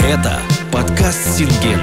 Это подкаст Сингенты.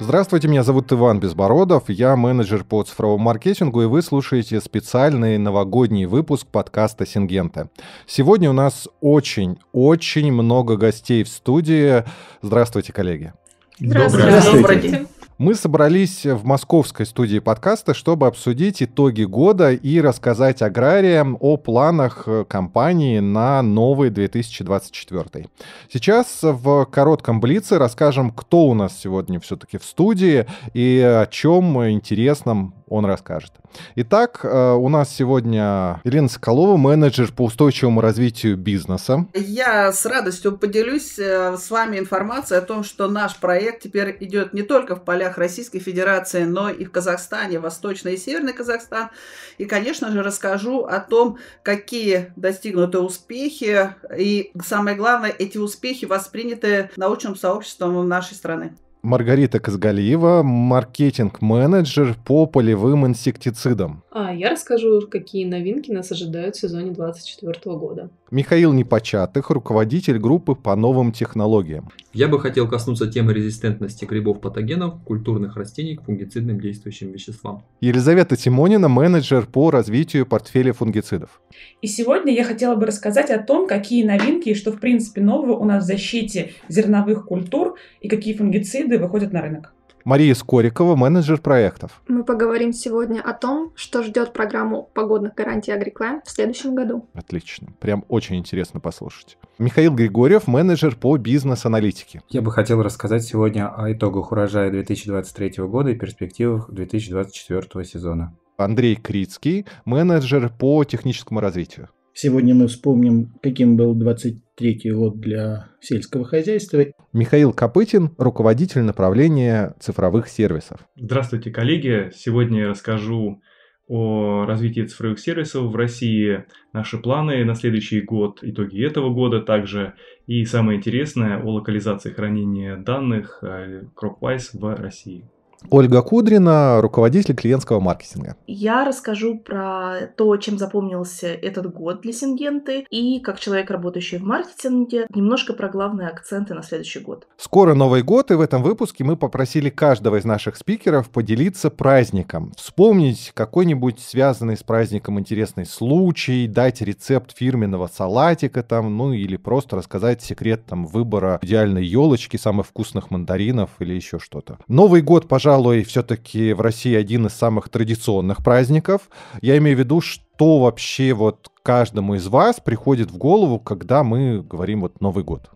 Здравствуйте, меня зовут Иван Безбородов, я менеджер по цифровому маркетингу, и вы слушаете специальный новогодний выпуск подкаста «Сингента». Сегодня у нас очень-очень много гостей в студии. Здравствуйте, коллеги. Здравствуйте. Здравствуйте. Мы собрались в московской студии подкаста, чтобы обсудить итоги года и рассказать аграриям о планах э, компании на новый 2024. Сейчас в коротком блице расскажем, кто у нас сегодня все-таки в студии и о чем интересном он расскажет. Итак, э, у нас сегодня Ирина Соколова, менеджер по устойчивому развитию бизнеса. Я с радостью поделюсь э, с вами информацией о том, что наш проект теперь идет не только в полях Российской Федерации, но и в Казахстане, Восточный и Северный Казахстан. И, конечно же, расскажу о том, какие достигнуты успехи и, самое главное, эти успехи восприняты научным сообществом нашей страны. Маргарита Казгалиева, маркетинг-менеджер по полевым инсектицидам. А я расскажу, какие новинки нас ожидают в сезоне 2024 года. Михаил Непочатых, руководитель группы по новым технологиям. Я бы хотел коснуться темы резистентности грибов-патогенов, культурных растений к фунгицидным действующим веществам. Елизавета Тимонина, менеджер по развитию портфеля фунгицидов. И сегодня я хотела бы рассказать о том, какие новинки и что, в принципе, нового у нас в защите зерновых культур и какие фунгициды выходят на рынок. Мария Скорикова, менеджер проектов. Мы поговорим сегодня о том, что ждет программу погодных гарантий Агриклайм в следующем году. Отлично. Прям очень интересно послушать. Михаил Григорьев, менеджер по бизнес-аналитике. Я бы хотел рассказать сегодня о итогах урожая 2023 года и перспективах 2024 сезона. Андрей Крицкий, менеджер по техническому развитию. Сегодня мы вспомним, каким был 23-й год для сельского хозяйства. Михаил Копытин, руководитель направления цифровых сервисов. Здравствуйте, коллеги. Сегодня я расскажу о развитии цифровых сервисов в России, наши планы на следующий год, итоги этого года также, и самое интересное о локализации хранения данных э, CropWise в России. Ольга Кудрина, руководитель клиентского маркетинга. Я расскажу про то, чем запомнился этот год для Сингенты и как человек, работающий в маркетинге, немножко про главные акценты на следующий год. Скоро Новый год, и в этом выпуске мы попросили каждого из наших спикеров поделиться праздником, вспомнить какой-нибудь связанный с праздником интересный случай, дать рецепт фирменного салатика там, ну или просто рассказать секрет там выбора идеальной елочки, самых вкусных мандаринов или еще что-то. Новый год, пожалуйста, пожалуй, все-таки в России один из самых традиционных праздников. Я имею в виду, что вообще вот каждому из вас приходит в голову, когда мы говорим вот Новый год?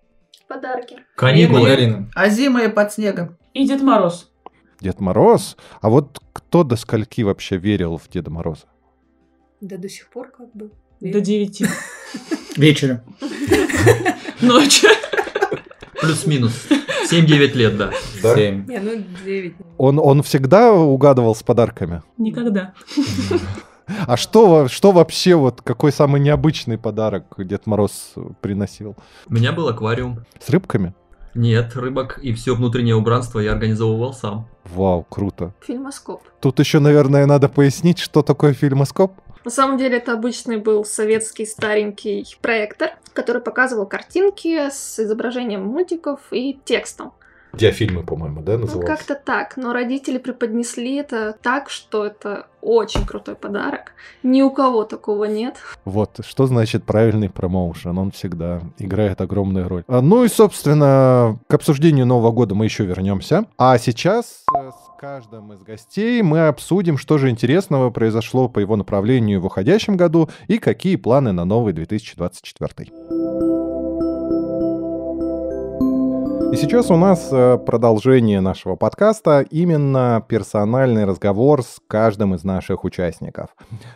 Подарки. Каникулы. Ирина. А зима и под снегом. И Дед Мороз. Дед Мороз? А вот кто до скольки вообще верил в Деда Мороза? Да до сих пор как бы. До девяти. Вечера. Ночью. Плюс-минус. 7-9 лет, да. 7. Не, ну 9. Он, он всегда угадывал с подарками? Никогда. А что, что вообще, вот какой самый необычный подарок Дед Мороз приносил? У меня был аквариум. С рыбками? Нет, рыбок и все внутреннее убранство я организовывал сам. Вау, круто. Фильмоскоп. Тут еще, наверное, надо пояснить, что такое фильмоскоп. На самом деле это обычный был советский старенький проектор, который показывал картинки с изображением мультиков и текстом. Диафильмы, по-моему, да, называлось? Ну, как-то так, но родители преподнесли это так, что это очень крутой подарок. Ни у кого такого нет. Вот, что значит правильный промоушен? Он всегда играет огромную роль. А, ну и, собственно, к обсуждению Нового года мы еще вернемся. А сейчас э, с каждым из гостей мы обсудим, что же интересного произошло по его направлению в уходящем году и какие планы на новый 2024. И сейчас у нас э, продолжение нашего подкаста, именно персональный разговор с каждым из наших участников.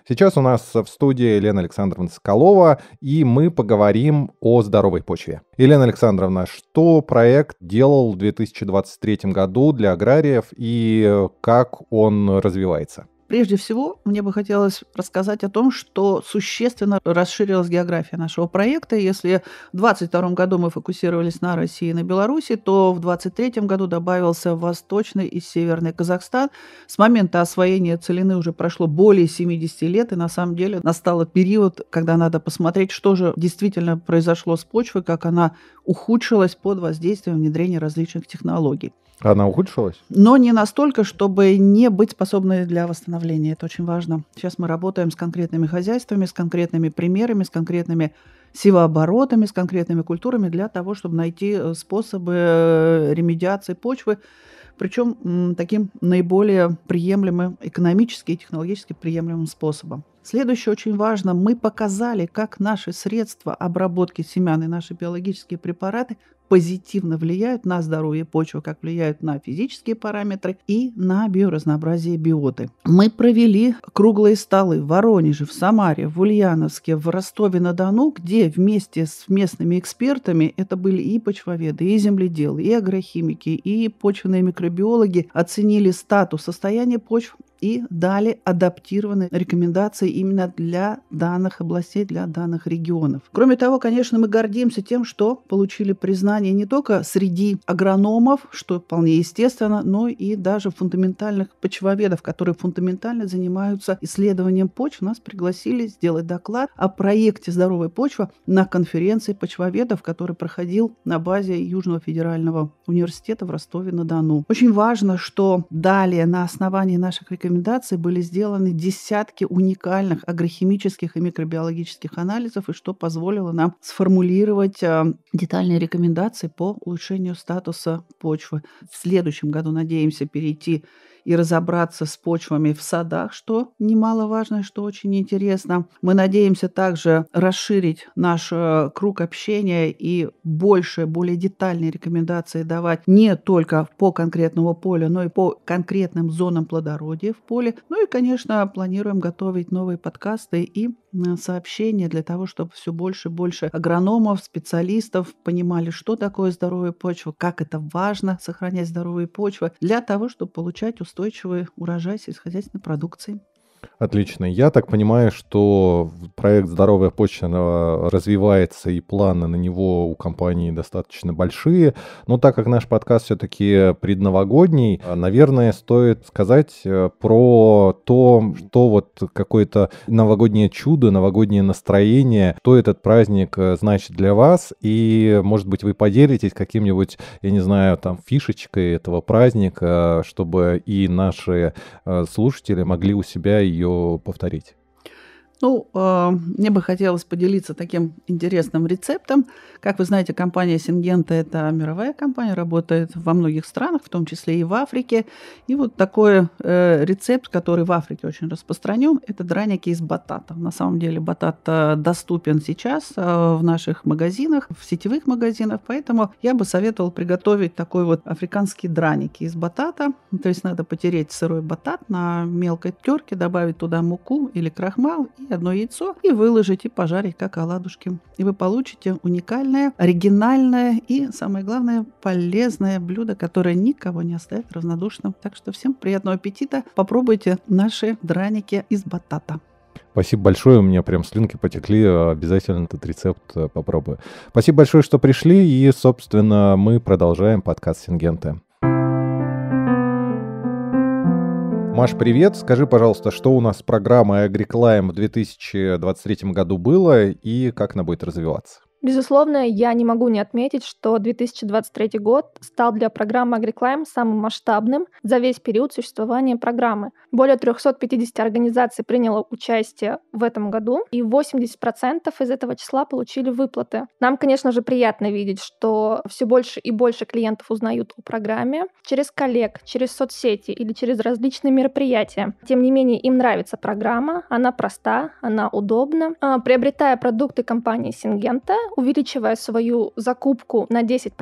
Сейчас у нас в студии Елена Александровна Соколова, и мы поговорим о здоровой почве. Елена Александровна, что проект делал в 2023 году для аграриев и э, как он развивается? Прежде всего, мне бы хотелось рассказать о том, что существенно расширилась география нашего проекта. Если в 2022 году мы фокусировались на России и на Беларуси, то в 2023 году добавился Восточный и Северный Казахстан. С момента освоения целины уже прошло более 70 лет, и на самом деле настал период, когда надо посмотреть, что же действительно произошло с почвой, как она ухудшилась под воздействием внедрения различных технологий. Она ухудшилась? Но не настолько, чтобы не быть способной для восстановления. Это очень важно. Сейчас мы работаем с конкретными хозяйствами, с конкретными примерами, с конкретными севооборотами, с конкретными культурами для того, чтобы найти э, способы э, ремедиации почвы, причем таким наиболее приемлемым, экономически и технологически приемлемым способом. Следующее очень важно. Мы показали, как наши средства обработки семян и наши биологические препараты позитивно влияют на здоровье почвы, как влияют на физические параметры и на биоразнообразие биоты. Мы провели круглые столы в Воронеже, в Самаре, в Ульяновске, в Ростове-на-Дону, где вместе с местными экспертами это были и почвоведы, и земледелы, и агрохимики, и почвенные микробиологи оценили статус состояния почв и дали адаптированные рекомендации именно для данных областей, для данных регионов. Кроме того, конечно, мы гордимся тем, что получили признание не только среди агрономов, что вполне естественно, но и даже фундаментальных почвоведов, которые фундаментально занимаются исследованием почв. Нас пригласили сделать доклад о проекте «Здоровая почва» на конференции почвоведов, который проходил на базе Южного федерального университета в Ростове-на-Дону. Очень важно, что далее на основании наших рекомендаций рекомендаций были сделаны десятки уникальных агрохимических и микробиологических анализов, и что позволило нам сформулировать э, детальные рекомендации по улучшению статуса почвы. В следующем году надеемся перейти и разобраться с почвами в садах, что немаловажно и что очень интересно. Мы надеемся также расширить наш э, круг общения и больше, более детальные рекомендации давать не только по конкретному полю, но и по конкретным зонам плодородия в поле. Ну и, конечно, планируем готовить новые подкасты и сообщения для того, чтобы все больше и больше агрономов, специалистов понимали, что такое здоровая почва, как это важно сохранять здоровые почвы для того, чтобы получать устойчивый урожай сельскохозяйственной продукции. Отлично. Я так понимаю, что проект «Здоровая почта» развивается, и планы на него у компании достаточно большие. Но так как наш подкаст все-таки предновогодний, а, наверное, стоит сказать э, про то, что вот какое-то новогоднее чудо, новогоднее настроение, что этот праздник э, значит для вас, и, может быть, вы поделитесь каким-нибудь, я не знаю, там, фишечкой этого праздника, э, чтобы и наши слушатели могли у себя и ее повторить. Ну, э, мне бы хотелось поделиться таким интересным рецептом. Как вы знаете, компания Сингента – это мировая компания, работает во многих странах, в том числе и в Африке. И вот такой э, рецепт, который в Африке очень распространен, это драники из батата. На самом деле батат э, доступен сейчас э, в наших магазинах, в сетевых магазинах, поэтому я бы советовал приготовить такой вот африканские драники из батата. То есть надо потереть сырой батат на мелкой терке, добавить туда муку или крахмал и одно яйцо и выложить и пожарить как оладушки. И вы получите уникальное, оригинальное и, самое главное, полезное блюдо, которое никого не оставит равнодушным. Так что всем приятного аппетита. Попробуйте наши драники из батата. Спасибо большое, у меня прям слюнки потекли, обязательно этот рецепт э, попробую. Спасибо большое, что пришли, и, собственно, мы продолжаем подкаст «Сингенты». Маш, привет. Скажи, пожалуйста, что у нас с программой AgriClime в 2023 году было и как она будет развиваться? Безусловно, я не могу не отметить, что 2023 год стал для программы AgriClime самым масштабным за весь период существования программы. Более 350 организаций приняло участие в этом году, и 80% из этого числа получили выплаты. Нам, конечно же, приятно видеть, что все больше и больше клиентов узнают о программе через коллег, через соцсети или через различные мероприятия. Тем не менее, им нравится программа, она проста, она удобна. А, приобретая продукты компании Сингента, увеличивая свою закупку на 10%,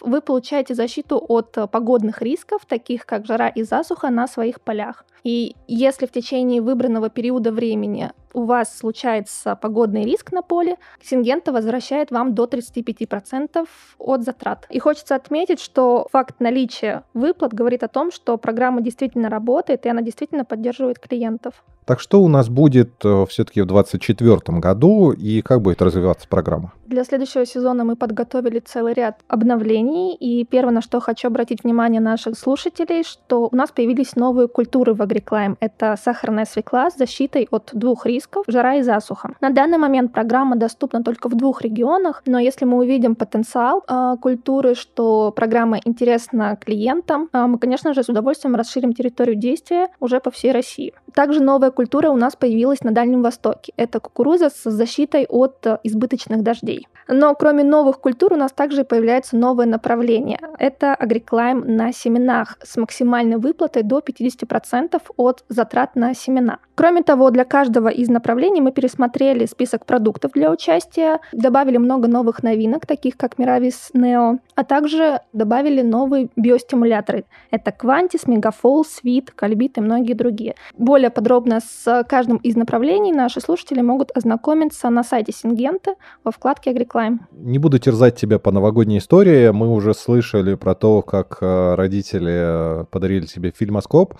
вы получаете защиту от э, погодных рисков, таких как жара и засуха на своих полях. И если в течение выбранного периода времени у вас случается погодный риск на поле, Сингента возвращает вам до 35% от затрат. И хочется отметить, что факт наличия выплат говорит о том, что программа действительно работает и она действительно поддерживает клиентов. Так что у нас будет э, все-таки в 2024 году и как будет развиваться программа? Для следующего сезона мы подготовили целый ряд обновлений. И первое, на что хочу обратить внимание наших слушателей, что у нас появились новые культуры в Агриклайм. Это сахарная свекла с защитой от двух рисков рисков – жара и засуха. На данный момент программа доступна только в двух регионах, но если мы увидим потенциал э, культуры, что программа интересна клиентам, э, мы, конечно же, с удовольствием расширим территорию действия уже по всей России. Также новая культура у нас появилась на Дальнем Востоке. Это кукуруза с защитой от избыточных дождей. Но кроме новых культур у нас также появляется новое направление – Это агриклайм на семенах с максимальной выплатой до 50% от затрат на семена. Кроме того, для каждого из направлений мы пересмотрели список продуктов для участия, добавили много новых новинок, таких как Miravis Neo, а также добавили новые биостимуляторы. Это Quantis, Megafol, Sweet, Calbit и многие другие. Более подробно с каждым из направлений наши слушатели могут ознакомиться на сайте Сингента во вкладке AgriClime. Не буду терзать тебя по новогодней истории. Мы уже слышали про то, как э, родители э, подарили тебе фильмоскоп.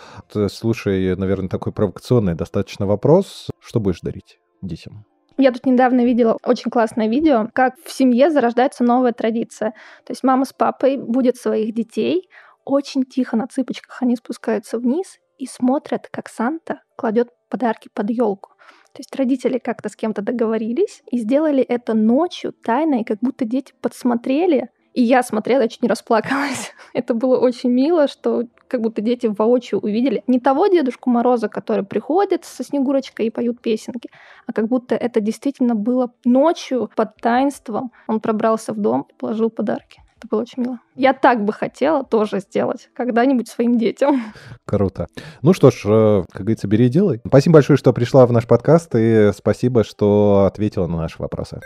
Слушай, наверное, такой провокационный достаточно вопрос, что будешь дарить детям? Я тут недавно видела очень классное видео, как в семье зарождается новая традиция. То есть мама с папой будет своих детей, очень тихо на цыпочках они спускаются вниз и смотрят, как Санта кладет подарки под елку. То есть родители как-то с кем-то договорились и сделали это ночью, тайно, и как будто дети подсмотрели и я смотрела, я чуть не расплакалась. Это было очень мило, что как будто дети воочию увидели не того Дедушку Мороза, который приходит со Снегурочкой и поют песенки, а как будто это действительно было ночью под таинством. Он пробрался в дом и положил подарки. Это было очень мило. Я так бы хотела тоже сделать когда-нибудь своим детям. Круто. Ну что ж, э, как говорится, бери и делай. Спасибо большое, что пришла в наш подкаст, и спасибо, что ответила на наши вопросы.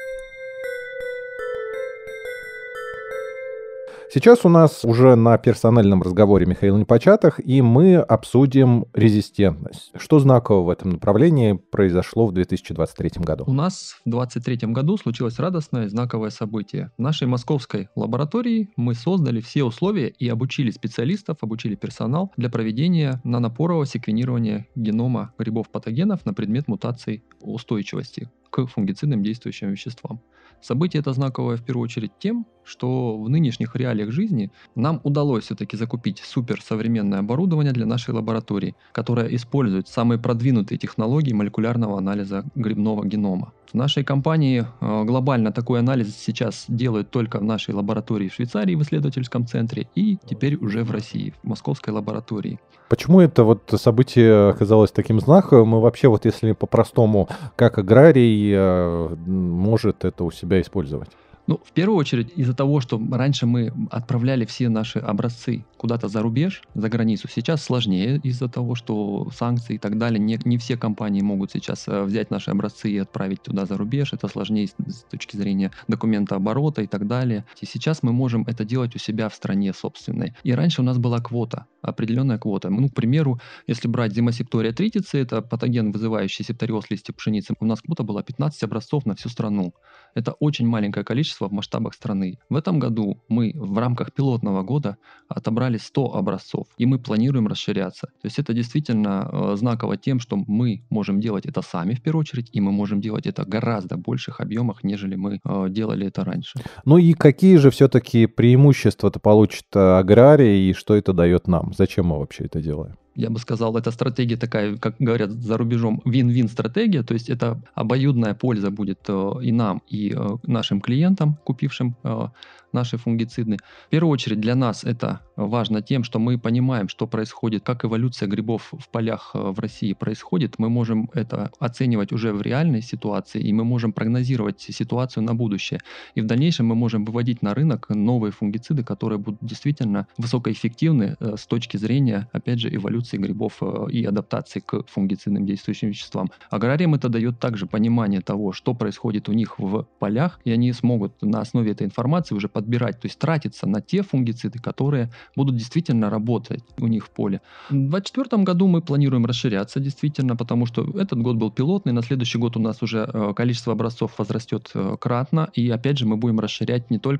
Сейчас у нас уже на персональном разговоре Михаил Непочатых, и мы обсудим резистентность. Что знакового в этом направлении произошло в 2023 году? У нас в 2023 году случилось радостное знаковое событие. В нашей московской лаборатории мы создали все условия и обучили специалистов, обучили персонал для проведения нанопорового секвенирования генома грибов-патогенов на предмет мутаций устойчивости к фунгицидным действующим веществам. Событие это знаковое в первую очередь тем, что в нынешних реалиях жизни нам удалось все-таки закупить суперсовременное оборудование для нашей лаборатории, которое использует самые продвинутые технологии молекулярного анализа грибного генома. В нашей компании э, глобально такой анализ сейчас делают только в нашей лаборатории в Швейцарии в исследовательском центре и теперь уже в России, в московской лаборатории. Почему это вот событие оказалось таким знаковым? Мы вообще, вот если по-простому, как аграрий э, может это у себя использовать? Ну, в первую очередь из-за того, что раньше мы отправляли все наши образцы куда-то за рубеж, за границу, сейчас сложнее из-за того, что санкции и так далее, не, не все компании могут сейчас э, взять наши образцы и отправить туда за рубеж, это сложнее с, с точки зрения документа оборота и так далее. И сейчас мы можем это делать у себя в стране собственной. И раньше у нас была квота, определенная квота. Ну, к примеру, если брать зимосептория тритицы, это патоген, вызывающий септориоз листьев пшеницы, у нас квота была 15 образцов на всю страну. Это очень маленькое количество количество в масштабах страны. В этом году мы в рамках пилотного года отобрали 100 образцов, и мы планируем расширяться. То есть это действительно э, знаково тем, что мы можем делать это сами в первую очередь, и мы можем делать это гораздо больших объемах, нежели мы э, делали это раньше. Ну и какие же все-таки преимущества это получит э, аграрий, и что это дает нам? Зачем мы вообще это делаем? я бы сказал, эта стратегия такая, как говорят за рубежом, вин-вин стратегия, то есть это обоюдная польза будет э, и нам, и э, нашим клиентам, купившим э, наши фунгициды. В первую очередь для нас это важно тем, что мы понимаем, что происходит, как эволюция грибов в полях в России происходит. Мы можем это оценивать уже в реальной ситуации, и мы можем прогнозировать ситуацию на будущее. И в дальнейшем мы можем выводить на рынок новые фунгициды, которые будут действительно высокоэффективны с точки зрения, опять же, эволюции эволюции грибов э, и адаптации к фунгицидным действующим веществам. Аграриям это дает также понимание того, что происходит у них в полях, и они смогут на основе этой информации уже подбирать, то есть тратиться на те фунгициды, которые будут действительно работать у них в поле. В 2024 году мы планируем расширяться действительно, потому что этот год был пилотный, на следующий год у нас уже э, количество образцов возрастет э, кратно, и опять же мы будем расширять не только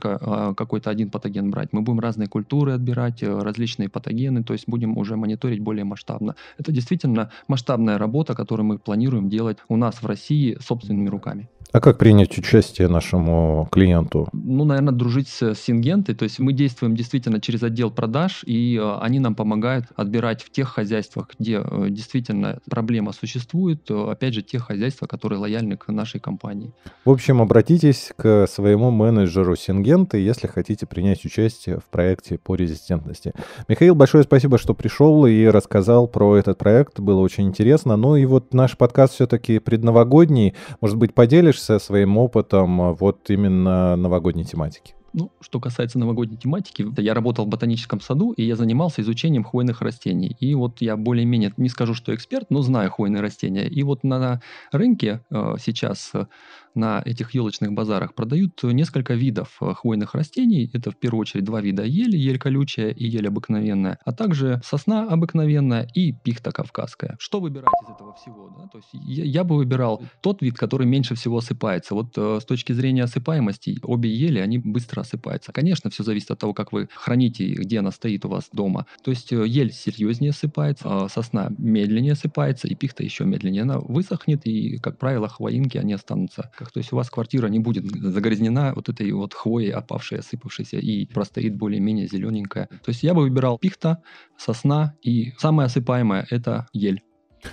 какой-то один патоген брать, мы будем разные культуры отбирать, различные патогены, то есть будем уже мониторить более масштабно. Это действительно масштабная работа, которую мы планируем делать у нас в России собственными руками. А как принять участие нашему клиенту? Ну, наверное, дружить с Сингентой. То есть мы действуем действительно через отдел продаж, и э, они нам помогают отбирать в тех хозяйствах, где э, действительно проблема существует, э, опять же, те хозяйства, которые лояльны к нашей компании. В общем, обратитесь к своему менеджеру Сингенты, если хотите принять участие в проекте по резистентности. Михаил, большое спасибо, что пришел и рассказал про этот проект. Было очень интересно. Ну и вот наш подкаст все-таки предновогодний. Может быть, поделишься делишься своим опытом а, вот именно новогодней тематики? Ну, что касается новогодней тематики, я работал в ботаническом саду, и я занимался изучением хвойных растений. И вот я более-менее, не скажу, что эксперт, но знаю хвойные растения. И вот на рынке э, сейчас э, на этих елочных базарах продают несколько видов э, хвойных растений. Это в первую очередь два вида ели, ель колючая и ель обыкновенная, а также сосна обыкновенная и пихта кавказская. Что выбирать из этого всего? Да? То есть я, я бы выбирал тот вид, который меньше всего осыпается. Вот э, с точки зрения осыпаемости, обе ели, они быстро осыпаются. Конечно, все зависит от того, как вы храните и где она стоит у вас дома. То есть э, ель серьезнее осыпается, э, сосна медленнее осыпается, и пихта еще медленнее. Она высохнет, и, как правило, хвоинки, они останутся участках. То есть у вас квартира не будет загрязнена вот этой вот хвоей, опавшей, осыпавшейся, и простоит более-менее зелененькая. То есть я бы выбирал пихта, сосна, и самая осыпаемая это ель.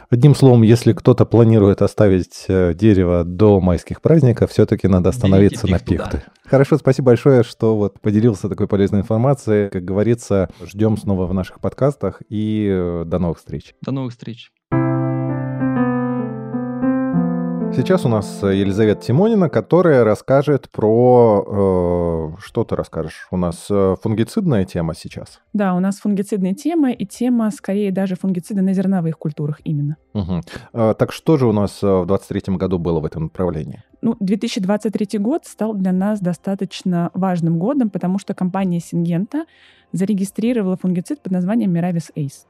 Одним словом, если кто-то планирует оставить э, дерево до майских праздников, все-таки надо остановиться Берите на пихты. Да. Хорошо, спасибо большое, что вот поделился такой полезной информацией. Как говорится, ждем снова в наших подкастах и э, до новых встреч. До новых встреч. Сейчас у нас э, Елизавета Тимонина, которая расскажет про... Э, что ты расскажешь? У нас э, фунгицидная тема сейчас. Да, у нас фунгицидная тема и тема, скорее, даже фунгициды на зерновых культурах именно. Угу. Э, так что же у нас э, в 2023 году было в этом направлении? Ну, 2023 год стал для нас достаточно важным годом, потому что компания Сингента зарегистрировала фунгицид под названием Miravis Ace.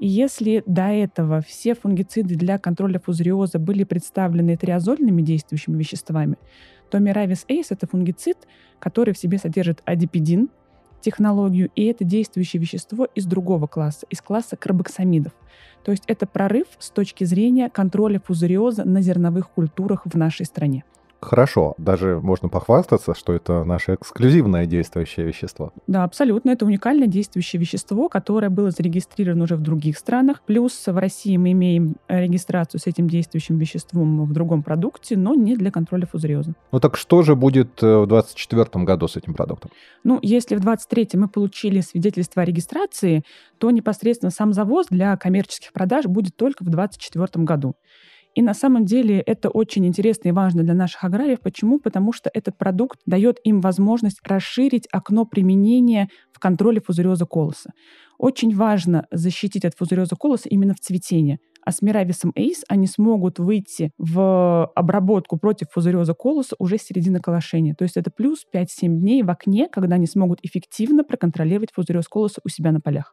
И если до этого все фунгициды для контроля фузариоза были представлены триазольными действующими веществами, то Miravis Ace – это фунгицид, который в себе содержит адипидин, технологию, и это действующее вещество из другого класса, из класса карбоксамидов. То есть это прорыв с точки зрения контроля фузариоза на зерновых культурах в нашей стране. Хорошо, даже можно похвастаться, что это наше эксклюзивное действующее вещество. Да, абсолютно. Это уникальное действующее вещество, которое было зарегистрировано уже в других странах. Плюс в России мы имеем э, регистрацию с этим действующим веществом в другом продукте, но не для контроля фузариоза. Ну так что же будет э, в 2024 году с этим продуктом? Ну, если в 2023 мы получили свидетельство о регистрации, то непосредственно сам завоз для коммерческих продаж будет только в 2024 году. И на самом деле это очень интересно и важно для наших аграриев. Почему? Потому что этот продукт дает им возможность расширить окно применения в контроле фузариоза колоса. Очень важно защитить от фузариоза колоса именно в цветении. А с Мирависом Эйс они смогут выйти в обработку против фузариоза колоса уже с середины колошения. То есть это плюс 5-7 дней в окне, когда они смогут эффективно проконтролировать фузариоз колоса у себя на полях.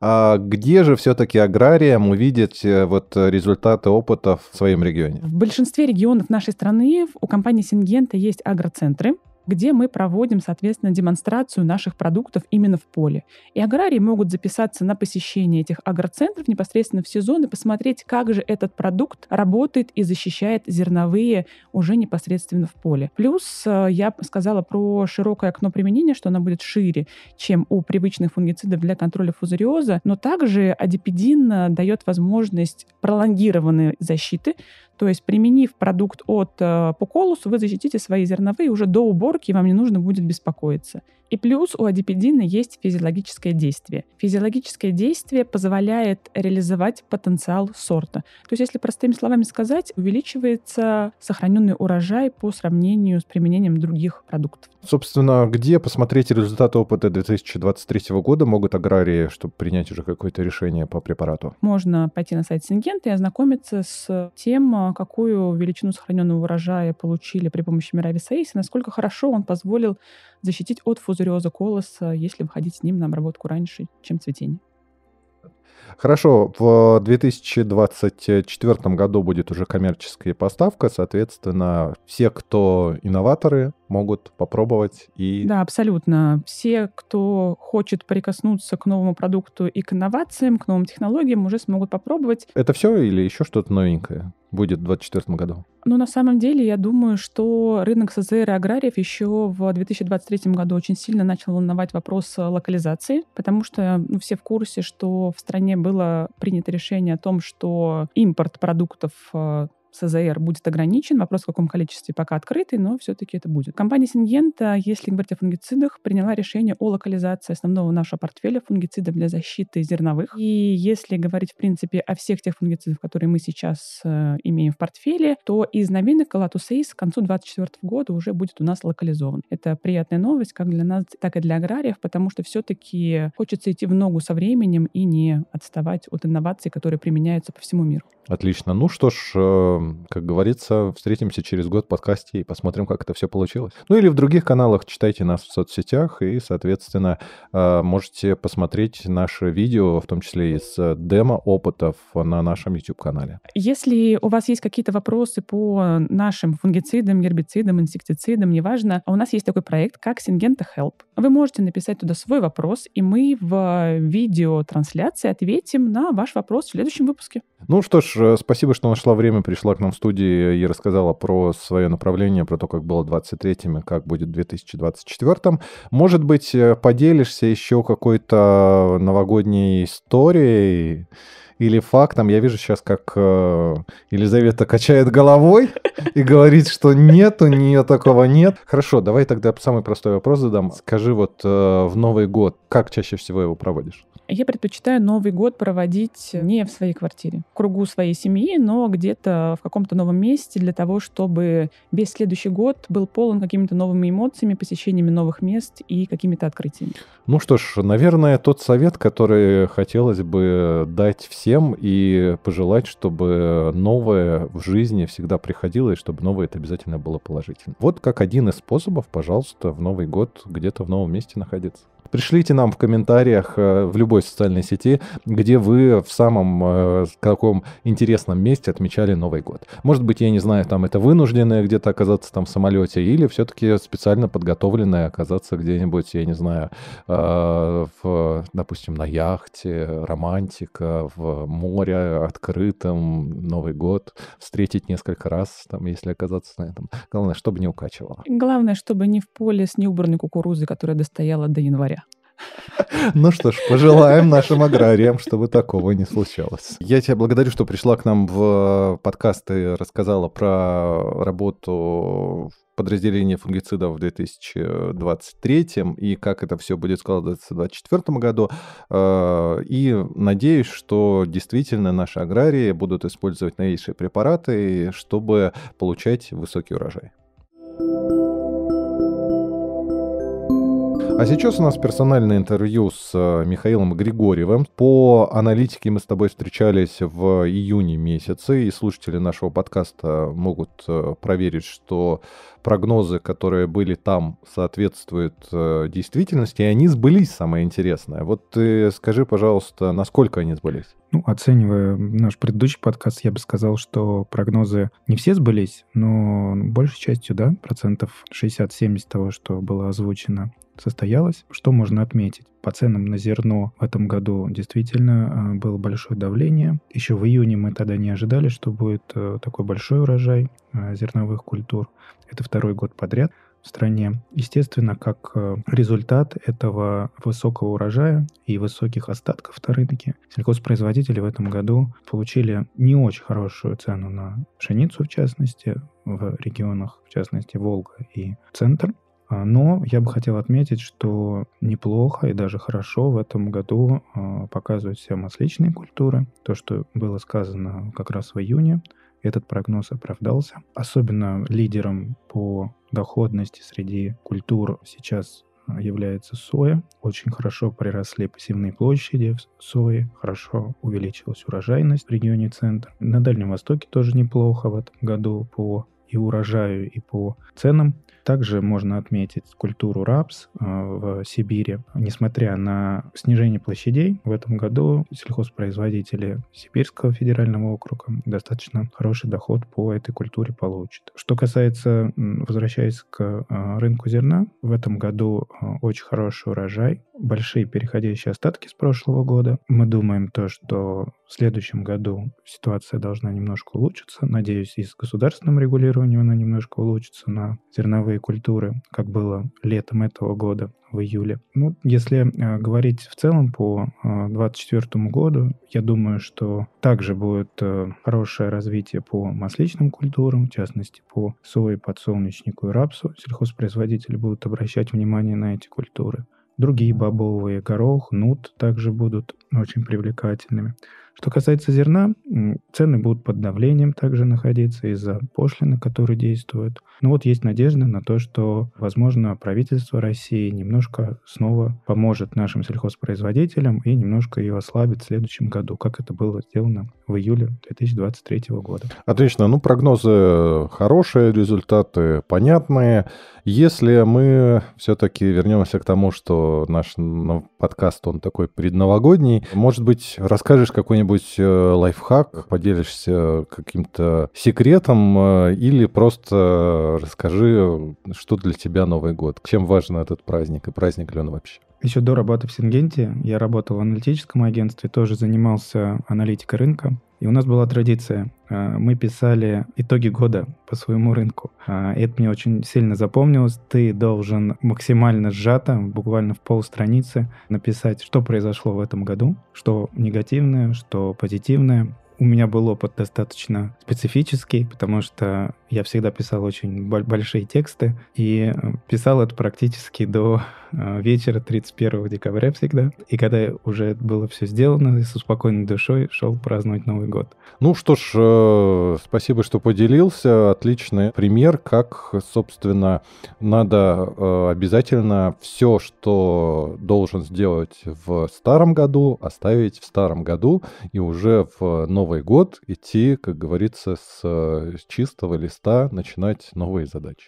А где же все-таки аграриям увидеть э, вот э, результаты опыта в своем регионе? В большинстве регионов нашей страны у компании Сингента есть агроцентры, где мы проводим, соответственно, демонстрацию наших продуктов именно в поле. И аграрии могут записаться на посещение этих агроцентров непосредственно в сезон и посмотреть, как же этот продукт работает и защищает зерновые уже непосредственно в поле. Плюс э, я сказала про широкое окно применения, что оно будет шире, чем у привычных фунгицидов для контроля фузариоза, но также адипедин э, дает возможность пролонгированной защиты, то есть применив продукт от э, пуколуса, вы защитите свои зерновые уже до убора разборки, и вам не нужно будет беспокоиться. И плюс у адипедина есть физиологическое действие. Физиологическое действие позволяет реализовать потенциал сорта. То есть, если простыми словами сказать, увеличивается сохраненный урожай по сравнению с применением других продуктов. Собственно, где посмотреть результаты опыта 2023 года могут аграрии, чтобы принять уже какое-то решение по препарату? Можно пойти на сайт Сингента и ознакомиться с тем, какую величину сохраненного урожая получили при помощи Мирави Саиси, насколько хорошо он позволил защитить от фузы береза колоса, если выходить с ним на обработку раньше, чем цветение. Хорошо, в 2024 году будет уже коммерческая поставка, соответственно, все, кто инноваторы, могут попробовать и... Да, абсолютно. Все, кто хочет прикоснуться к новому продукту и к инновациям, к новым технологиям, уже смогут попробовать. Это все или еще что-то новенькое будет в 2024 году? Ну, на самом деле, я думаю, что рынок СЗР и аграриев еще в 2023 году очень сильно начал волновать вопрос э, локализации, потому что ну, все в курсе, что в стране стране было принято решение о том, что импорт продуктов э, СЗР будет ограничен. Вопрос, в каком количестве, пока открытый, но все-таки это будет. Компания Сингента, если говорить о фунгицидах, приняла решение о локализации основного нашего портфеля фунгицидов для защиты зерновых. И если говорить, в принципе, о всех тех фунгицидах, которые мы сейчас э, имеем в портфеле, то из новинок Латусейс к концу 2024 года уже будет у нас локализован. Это приятная новость как для нас, так и для аграриев, потому что все-таки хочется идти в ногу со временем и не отставать от инноваций, которые применяются по всему миру. Отлично. Ну что ж, э, как говорится, встретимся через год в подкасте и посмотрим, как это все получилось. Ну или в других каналах читайте нас в соцсетях и, соответственно, а, можете посмотреть наши видео, в том числе из демо-опытов на нашем YouTube-канале. Если у вас есть какие-то вопросы по нашим фунгицидам, гербицидам, инсектицидам, неважно, а у нас есть такой проект, как Syngenta Help. Вы можете написать туда свой вопрос, и мы в видеотрансляции ответим на ваш вопрос в следующем выпуске. Ну что ж, э, спасибо, что нашла время, пришла к нам в студии и рассказала про свое направление, про то, как было в 23-м и как будет в 2024-м. Может быть, э, поделишься еще какой-то новогодней историей или фактом. Я вижу сейчас, как э, Елизавета качает головой и говорит, что нет, у нее такого нет. Хорошо, давай тогда самый простой вопрос задам. Скажи вот э, в Новый год, как чаще всего его проводишь? я предпочитаю Новый год проводить не в своей квартире, в кругу своей семьи, но где-то в каком-то новом месте для того, чтобы весь следующий год был полон какими-то новыми эмоциями, посещениями новых мест и какими-то открытиями. Ну что ж, наверное, тот совет, который хотелось бы дать всем и пожелать, чтобы новое в жизни всегда приходило и чтобы новое это обязательно было положительно. Вот как один из способов, пожалуйста, в Новый год где-то в новом месте находиться. Пришлите нам в комментариях э, в любой социальной сети, где вы в самом э, каком интересном месте отмечали Новый год. Может быть, я не знаю, там это вынужденное где-то оказаться там в самолете, или все-таки специально подготовленное оказаться где-нибудь, я не знаю, э, в, допустим, на яхте, романтика, в море открытом, Новый год, встретить несколько раз, там, если оказаться на этом. Главное, чтобы не укачивало. Главное, чтобы не в поле с неубранной кукурузы, которая достояла до января ну что ж, пожелаем нашим аграриям, чтобы такого не случалось. Я тебя благодарю, что пришла к нам в э, подкаст и рассказала про работу подразделения фунгицидов в 2023 и как это все будет складываться в 2024 году. Э, и надеюсь, что действительно наши аграрии будут использовать новейшие препараты, чтобы получать высокий урожай. А сейчас у нас персональное интервью с э, Михаилом Григорьевым. По аналитике мы с тобой встречались в июне месяце, и слушатели нашего подкаста могут э, проверить, что прогнозы, которые были там, соответствуют э, действительности, и они сбылись, самое интересное. Вот ты скажи, пожалуйста, насколько они сбылись? Ну, оценивая наш предыдущий подкаст, я бы сказал, что прогнозы не все сбылись, но большей частью, да, процентов 60-70 того, что было озвучено состоялось. Что можно отметить? По ценам на зерно в этом году действительно э, было большое давление. Еще в июне мы тогда не ожидали, что будет э, такой большой урожай э, зерновых культур. Это второй год подряд в стране. Естественно, как результат этого высокого урожая и высоких остатков на рынке, сельхозпроизводители в этом году получили не очень хорошую цену на пшеницу, в частности, в регионах, в частности, Волга и Центр. А, но я бы хотел отметить, что неплохо и даже хорошо в этом году а, показывают все масличные культуры. То, что было сказано как раз в июне, этот прогноз оправдался. Особенно лидером по доходности среди культур сейчас а, является соя. Очень хорошо приросли пассивные площади сои, хорошо увеличилась урожайность в регионе центр. На Дальнем Востоке тоже неплохо в этом году по и урожаю, и по ценам. Также можно отметить культуру рапс э, в Сибири. Несмотря на снижение площадей, в этом году сельхозпроизводители Сибирского федерального округа достаточно хороший доход по этой культуре получат. Что касается, возвращаясь к э, рынку зерна, в этом году э, очень хороший урожай, большие переходящие остатки с прошлого года. Мы думаем то, что в следующем году ситуация должна немножко улучшиться. Надеюсь, и с государственным регулированием она немножко улучшится на зерновые культуры, как было летом этого года, в июле. Ну, если э, говорить в целом по 2024 э, году, я думаю, что также будет э, хорошее развитие по масличным культурам, в частности, по сои, подсолнечнику и рапсу. Сельхозпроизводители будут обращать внимание на эти культуры. Другие бобовые, горох, нут также будут очень привлекательными. Что касается зерна, цены будут под давлением также находиться из-за пошлины, которые действуют. Но вот есть надежда на то, что, возможно, правительство России немножко снова поможет нашим сельхозпроизводителям и немножко ее ослабит в следующем году, как это было сделано в июле 2023 года. Отлично. Ну, прогнозы э, хорошие, результаты понятные. Если мы все-таки вернемся к тому, что наш ну, подкаст, он такой предновогодний, может быть, расскажешь какой-нибудь какой-нибудь э, лайфхак, поделишься каким-то секретом э, или просто расскажи, что для тебя Новый год, чем важен этот праздник и праздник ли он вообще? Еще до работы в Сингенте я работал в аналитическом агентстве, тоже занимался аналитикой рынка. И у нас была традиция. Э, мы писали итоги года по своему рынку. Э, это мне очень сильно запомнилось. Ты должен максимально сжато, буквально в полстраницы, написать, что произошло в этом году, что негативное, что позитивное. У меня был опыт достаточно специфический, потому что я всегда писал очень большие тексты и э, писал это практически до а, вечера 31 декабря всегда. И когда уже было все сделано, и с успокоенной душой шел праздновать Новый год. Ну что ж, э, спасибо, что поделился. Отличный пример, как, собственно, надо э, обязательно все, что должен сделать в старом году, оставить в старом году и уже в Новый год идти, как говорится, с э, чистого листа начинать новые задачи.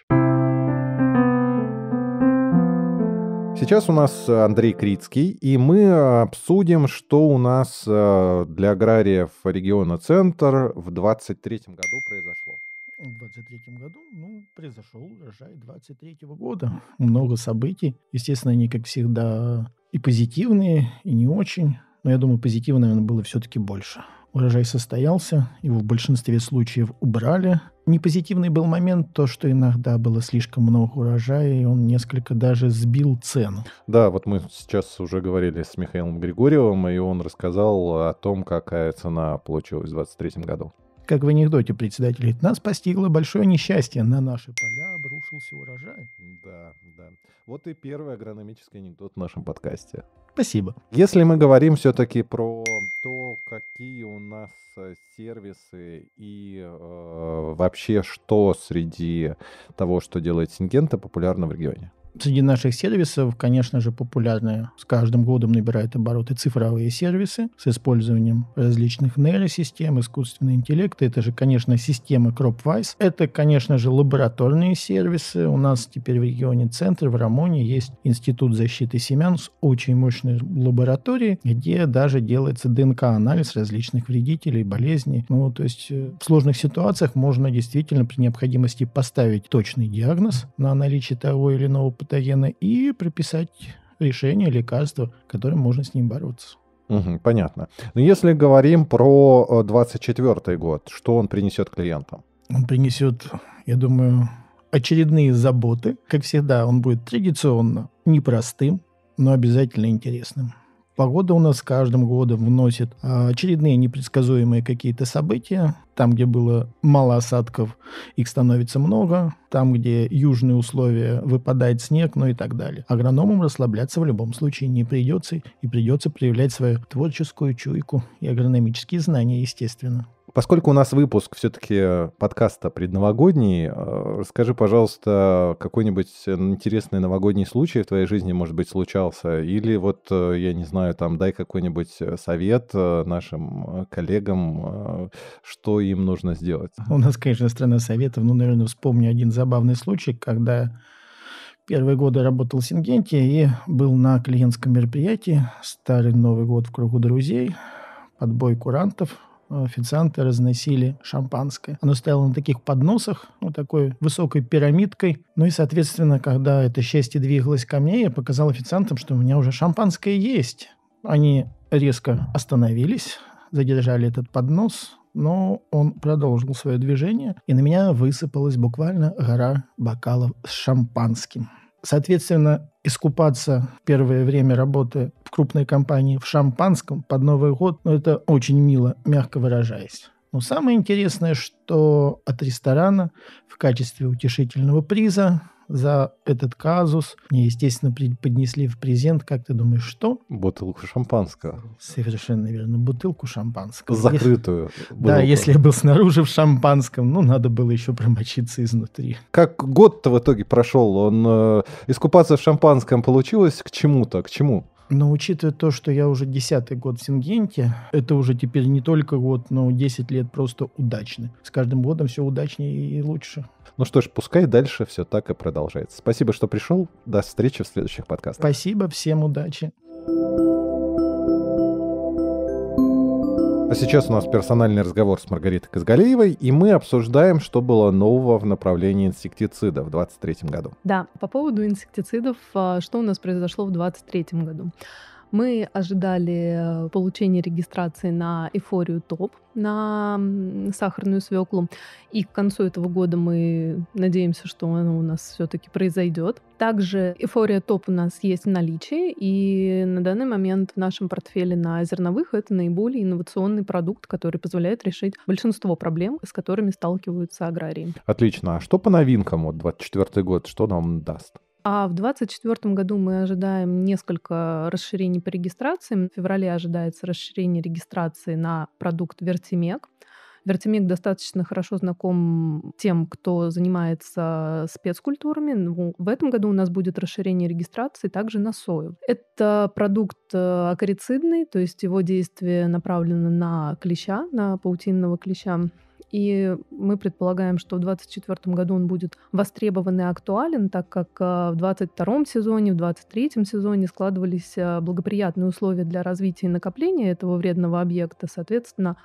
Сейчас у нас э, Андрей Крицкий, и мы э, обсудим, что у нас э, для аграриев региона Центр в 2023 году произошло. В 2023 году ну, произошел урожай 2023 года. Много событий. Естественно, они, как всегда, и позитивные, и не очень. Но я думаю, позитивно, наверное, было все-таки больше урожай состоялся, его в большинстве случаев убрали. Непозитивный был момент то, что иногда было слишком много урожая, и он несколько даже сбил цену. Да, вот мы сейчас уже говорили с Михаилом Григорьевым, и он рассказал о том, какая цена получилась в 2023 году. Как в анекдоте председатель говорит, нас постигло большое несчастье, на наши поля обрушился урожай. Да, да. Вот и первый агрономический анекдот в нашем подкасте. Спасибо. Если мы говорим все-таки про то, какие у нас э, сервисы и э, вообще что среди того, что делает Сингента, популярно в регионе. Среди наших сервисов, конечно же, популярны с каждым годом набирают обороты цифровые сервисы с использованием различных нейросистем, искусственного интеллекта. Это же, конечно, системы CropWise. Это, конечно же, лабораторные сервисы. У нас теперь в регионе центр, в Рамоне, есть Институт защиты семян с очень мощной лабораторией, где даже делается ДНК-анализ различных вредителей, болезней. Ну, то есть э, в сложных ситуациях можно действительно при необходимости поставить точный диагноз на наличие того или иного патогена и прописать решение, лекарство, которым можно с ним бороться. Угу, понятно. Но если говорим про 24 э, год, что он принесет клиентам? Он принесет, я думаю, очередные заботы. Как всегда, он будет традиционно непростым, но обязательно интересным. Погода у нас каждым годом вносит а, очередные непредсказуемые какие-то события, там, где было мало осадков, их становится много. Там, где южные условия, выпадает снег, ну и так далее. Агрономам расслабляться в любом случае не придется, и придется проявлять свою творческую чуйку и агрономические знания, естественно. Поскольку у нас выпуск все-таки э, подкаста предновогодний, э, расскажи, пожалуйста, какой-нибудь интересный новогодний случай в твоей жизни, может быть, случался? Или вот, э, я не знаю, там дай какой-нибудь совет нашим коллегам, что им нужно сделать? У нас, конечно, страна советов. но наверное, вспомню один забавный случай, когда первые годы работал в Сингенте и был на клиентском мероприятии «Старый Новый год в кругу друзей», подбой курантов, официанты разносили шампанское. Оно стояло на таких подносах, вот ну, такой высокой пирамидкой. Ну и, соответственно, когда это счастье двигалось ко мне, я показал официантам, что у меня уже шампанское есть. Они резко остановились, задержали этот поднос, но он продолжил свое движение, и на меня высыпалась буквально гора бокалов с шампанским. Соответственно, искупаться первое время работы в крупной компании в шампанском под Новый год, ну, это очень мило, мягко выражаясь. Но самое интересное, что от ресторана в качестве утешительного приза за этот казус. Мне, естественно, поднесли в презент, как ты думаешь, что? Бутылку шампанского. Совершенно верно, бутылку шампанского. Закрытую. Если... Да, если я был снаружи в шампанском, ну, надо было еще промочиться изнутри. Как год-то в итоге прошел? Он э, искупаться в шампанском получилось к чему-то? К чему? Но ну, учитывая то, что я уже десятый год в Сингенте, это уже теперь не только год, но 10 лет просто удачно. С каждым годом все удачнее и лучше. Ну что ж, пускай дальше все так и продолжается. Спасибо, что пришел. До встречи в следующих подкастах. Спасибо, всем удачи. А сейчас у нас персональный разговор с Маргаритой Казгалеевой, и мы обсуждаем, что было нового в направлении инсектицидов в 2023 году. Да, по поводу инсектицидов, а, что у нас произошло в 2023 году. Мы ожидали э, получения регистрации на Эфорию топ, на сахарную свеклу. И к концу этого года мы надеемся, что оно у нас все-таки произойдет. Также Эфория топ у нас есть в наличии, и на данный момент в нашем портфеле на зерновых это наиболее инновационный продукт, который позволяет решить большинство проблем, с которыми сталкиваются аграрии. Отлично. А что по новинкам? Вот 24 год, что нам даст? А в 2024 году мы ожидаем несколько расширений по регистрации. В феврале ожидается расширение регистрации на продукт Вертимек. Вертимек достаточно хорошо знаком тем, кто занимается спецкультурами. Ну, в этом году у нас будет расширение регистрации также на сою. Это продукт э, акарицидный, то есть его действие направлено на клеща, на паутинного клеща. И мы предполагаем, что в 2024 году он будет востребован и актуален, так как э, в 2022 сезоне, в 2023 сезоне складывались э, благоприятные условия для развития и накопления этого вредного объекта. Соответственно,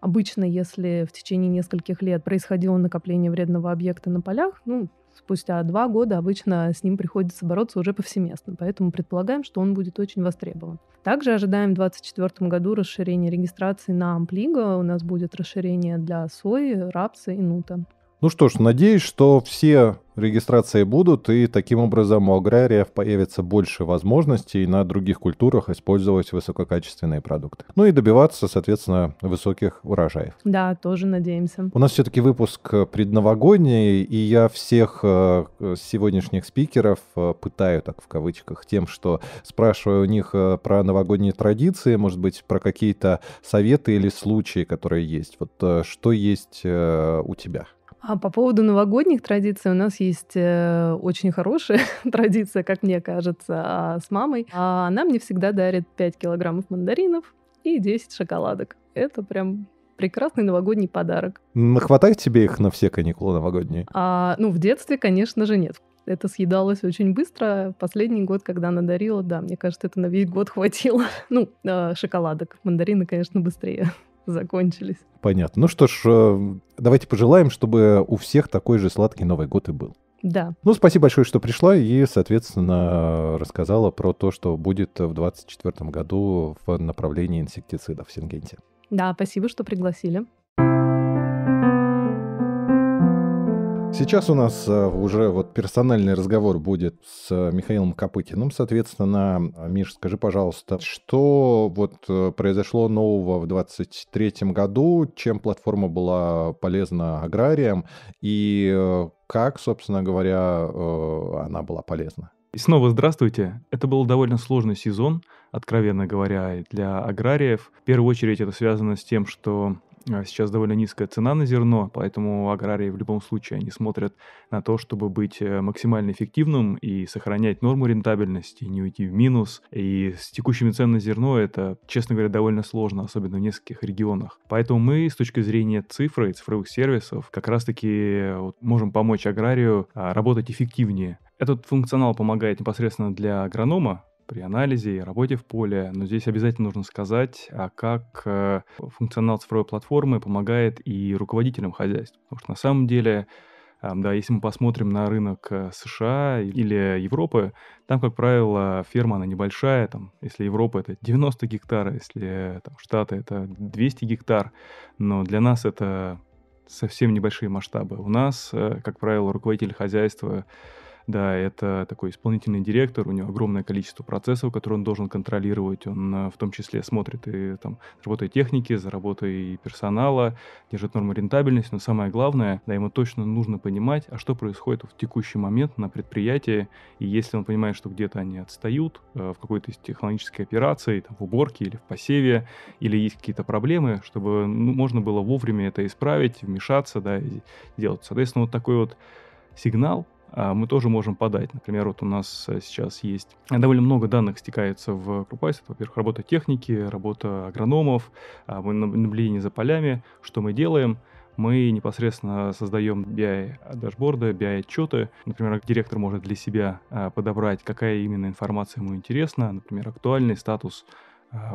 обычно, если в течение нескольких лет происходило накопление вредного объекта на полях, ну, спустя два года обычно с ним приходится бороться уже повсеместно, поэтому предполагаем, что он будет очень востребован. Также ожидаем в 2024 году расширение регистрации на Амплиго. У нас будет расширение для сои, рапса и нута. Ну что ж, надеюсь, что все регистрации будут, и таким образом у аграриев появится больше возможностей на других культурах использовать высококачественные продукты. Ну и добиваться, соответственно, высоких урожаев. Да, тоже надеемся. У нас все-таки выпуск предновогодний, и я всех э, сегодняшних спикеров э, пытаю, так в кавычках, тем, что спрашиваю у них э, про новогодние традиции, может быть, про какие-то советы или случаи, которые есть. Вот что есть у тебя? А по поводу новогодних традиций у нас есть э, очень хорошая традиция, как мне кажется, а, с мамой. А она мне всегда дарит 5 килограммов мандаринов и 10 шоколадок. Это прям прекрасный новогодний подарок. Хватает тебе их на все каникулы новогодние? А, ну, в детстве, конечно же, нет. Это съедалось очень быстро. Последний год, когда она дарила, да, мне кажется, это на весь год хватило. Ну, а, шоколадок. Мандарины, конечно, быстрее закончились. Понятно. Ну что ж, э, давайте пожелаем, чтобы у всех такой же сладкий Новый год и был. Да. Ну, спасибо большое, что пришла и, соответственно, рассказала про то, что будет в 2024 году в направлении инсектицидов в Сингенте. Да, спасибо, что пригласили. Сейчас у нас э, уже вот персональный разговор будет с э, Михаилом Копытиным. Соответственно, а, Миш, скажи, пожалуйста, что вот э, произошло нового в 2023 году, чем платформа была полезна аграриям и как, собственно говоря, она была полезна? И снова здравствуйте. Это был довольно сложный сезон, откровенно говоря, для аграриев. В первую очередь это связано с тем, что а, сейчас довольно низкая цена на зерно, поэтому аграрии в любом случае они смотрят на то, чтобы быть э, максимально эффективным и сохранять норму рентабельности, не уйти в минус. И с текущими ценами на зерно это, честно говоря, довольно сложно, особенно в нескольких регионах. Поэтому мы с точки зрения цифры и цифровых сервисов как раз-таки э, вот, можем помочь аграрию а, работать эффективнее. Этот функционал помогает непосредственно для агронома, при анализе и работе в поле, но здесь обязательно нужно сказать, а как э, функционал цифровой платформы помогает и руководителям хозяйств. Потому что на самом деле э, да, если мы посмотрим на рынок э, США или Европы, там, как правило, ферма, она небольшая, там, если Европа это 90 гектар, если там, Штаты это 200 гектар, но для нас это совсем небольшие масштабы. У нас, как правило, руководитель хозяйства да, это такой исполнительный директор, у него огромное количество процессов, которые он должен контролировать. Он э, в том числе смотрит и там за работой техники, за работой персонала, держит норму рентабельности, но самое главное, да, ему точно нужно понимать, а что происходит в текущий момент на предприятии, и если он понимает, что где-то они отстают э, в какой-то технологической операции, там, в уборке или в посеве, или есть какие-то проблемы, чтобы ну, можно было вовремя это исправить, вмешаться, да, и делать. Соответственно, вот такой вот сигнал, а, мы тоже можем подать. Например, вот у нас э, сейчас есть довольно много данных стекается в Крупайс. во-первых, работа техники, работа агрономов, а, мы наблюдение за полями, что мы делаем. Мы непосредственно создаем BI-дашборды, BI-отчеты. Например, директор может для себя а, подобрать, какая именно информация ему интересна, например, актуальный статус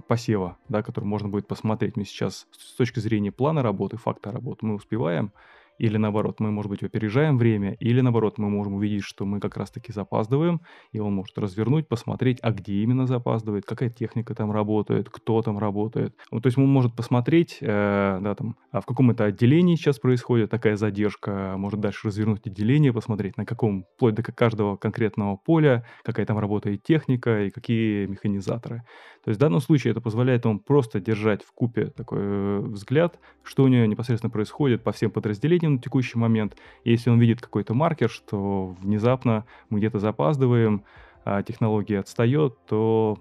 посева, да, который можно будет посмотреть. Мы сейчас с точки зрения плана работы, факта работы, мы успеваем или наоборот, мы, может быть, опережаем время, или наоборот, мы можем увидеть, что мы как раз-таки запаздываем, и он может развернуть, посмотреть, а где именно запаздывает, какая техника там работает, кто там работает. Ну, то есть он может посмотреть, э, да, там, а в каком это отделении сейчас происходит такая задержка, а может дальше развернуть отделение, посмотреть, на каком, вплоть до каждого конкретного поля, какая там работает техника и какие механизаторы. То есть в данном случае это позволяет ему просто держать в купе такой э, взгляд, что у него непосредственно происходит по всем подразделениям, видим на текущий момент. Если он видит какой-то маркер, что внезапно мы где-то запаздываем, а технология отстает, то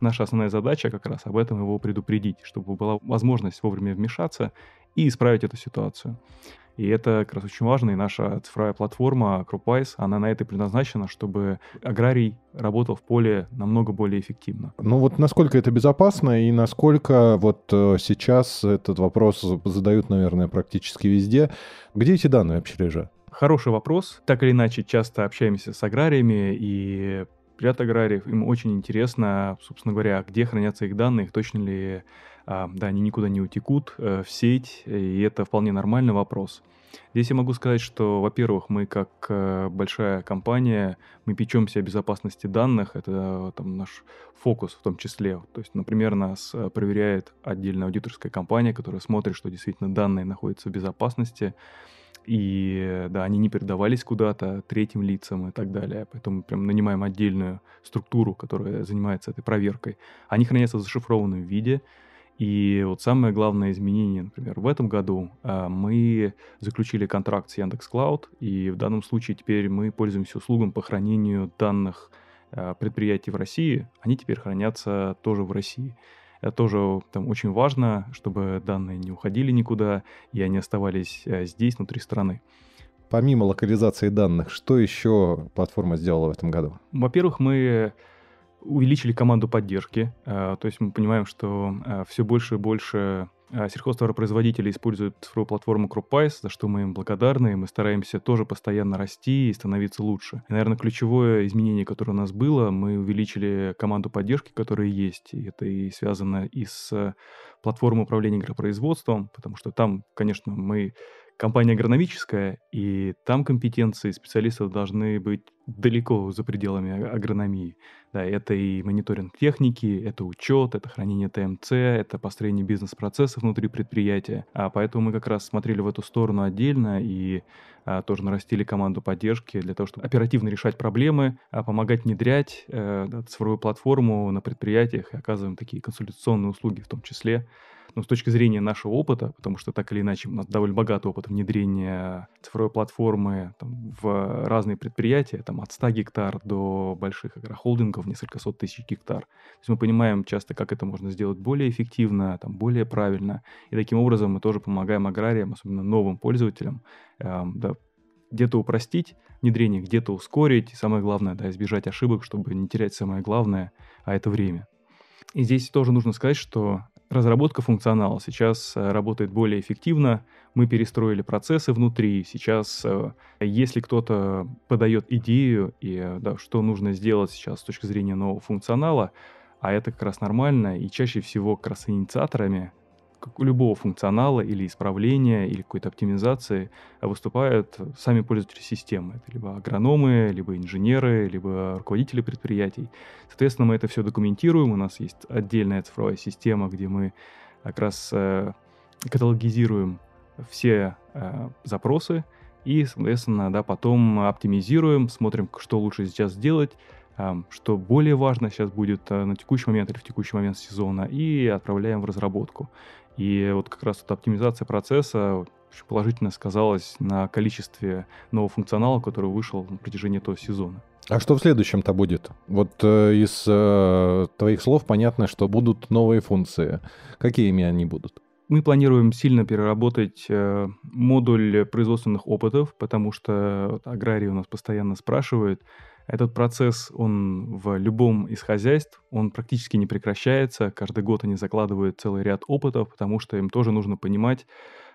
наша основная задача как раз об этом его предупредить, чтобы была возможность вовремя вмешаться и исправить эту ситуацию. И это как раз очень важно, и наша цифровая платформа Крупайс, она на это предназначена, чтобы аграрий работал в поле намного более эффективно. Ну вот насколько это безопасно и насколько вот э, сейчас этот вопрос задают, наверное, практически везде. Где эти данные вообще лежат? Хороший вопрос. Так или иначе, часто общаемся с аграриями, и ряд аграриев, им очень интересно, собственно говоря, где хранятся их данные, их точно ли а, да, они никуда не утекут э, в сеть, и это вполне нормальный вопрос. Здесь я могу сказать, что, во-первых, мы как э, большая компания, мы печемся о безопасности данных, это э, там наш фокус в том числе. То есть, например, нас проверяет отдельная аудиторская компания, которая смотрит, что действительно данные находятся в безопасности, и да, они не передавались куда-то третьим лицам и так далее. Поэтому прям нанимаем отдельную структуру, которая занимается этой проверкой. Они хранятся в зашифрованном виде, и вот самое главное изменение, например, в этом году а, мы заключили контракт с Яндекс.Клауд, и в данном случае теперь мы пользуемся услугам по хранению данных а, предприятий в России. Они теперь хранятся тоже в России. Это тоже там очень важно, чтобы данные не уходили никуда, и они оставались а, здесь, внутри страны. Помимо локализации данных, что еще платформа сделала в этом году? Во-первых, мы увеличили команду поддержки. Э, то есть мы понимаем, что э, все больше и больше э, сельхозтоваропроизводители используют цифровую платформу CropPies, за что мы им благодарны, и мы стараемся тоже постоянно расти и становиться лучше. И, наверное, ключевое изменение, которое у нас было, мы увеличили команду поддержки, которая есть. И это и связано и с платформой управления игропроизводством, потому что там, конечно, мы компания агрономическая, и там компетенции специалистов должны быть далеко за пределами а, агрономии. Да, это и мониторинг техники, это учет, это хранение ТМЦ, это построение бизнес-процессов внутри предприятия. А поэтому мы как раз смотрели в эту сторону отдельно и а, тоже нарастили команду поддержки для того, чтобы оперативно решать проблемы, а помогать внедрять э, цифровую платформу на предприятиях и оказываем такие консультационные услуги в том числе ну, с точки зрения нашего опыта, потому что так или иначе у нас довольно богатый опыт внедрения цифровой платформы там, в разные предприятия, там от 100 гектар до больших агрохолдингов, несколько сот тысяч гектар. То есть мы понимаем часто, как это можно сделать более эффективно, там, более правильно. И таким образом мы тоже помогаем аграриям, особенно новым пользователям, э, да, где-то упростить внедрение, где-то ускорить, и самое главное, да, избежать ошибок, чтобы не терять самое главное, а это время. И здесь тоже нужно сказать, что Разработка функционала сейчас э, работает более эффективно. Мы перестроили процессы внутри. Сейчас, э, если кто-то подает идею, и э, да, что нужно сделать сейчас с точки зрения нового функционала, а это как раз нормально, и чаще всего как раз инициаторами любого функционала или исправления, или какой-то оптимизации э, выступают сами пользователи системы. Это либо агрономы, либо инженеры, либо руководители предприятий. Соответственно, мы это все документируем. У нас есть отдельная цифровая система, где мы как раз э, каталогизируем все э, запросы и, соответственно, да, потом оптимизируем, смотрим, что лучше сейчас сделать, э, что более важно сейчас будет э, на текущий момент или в текущий момент сезона, и отправляем в разработку. И вот как раз эта оптимизация процесса положительно сказалась на количестве нового функционала, который вышел на протяжении этого сезона. А что в следующем-то будет? Вот э, из э, твоих слов понятно, что будут новые функции. Какими они будут? Мы планируем сильно переработать э, модуль производственных опытов, потому что вот, аграрии у нас постоянно спрашивают, этот процесс, он в любом из хозяйств, он практически не прекращается. Каждый год они закладывают целый ряд опытов, потому что им тоже нужно понимать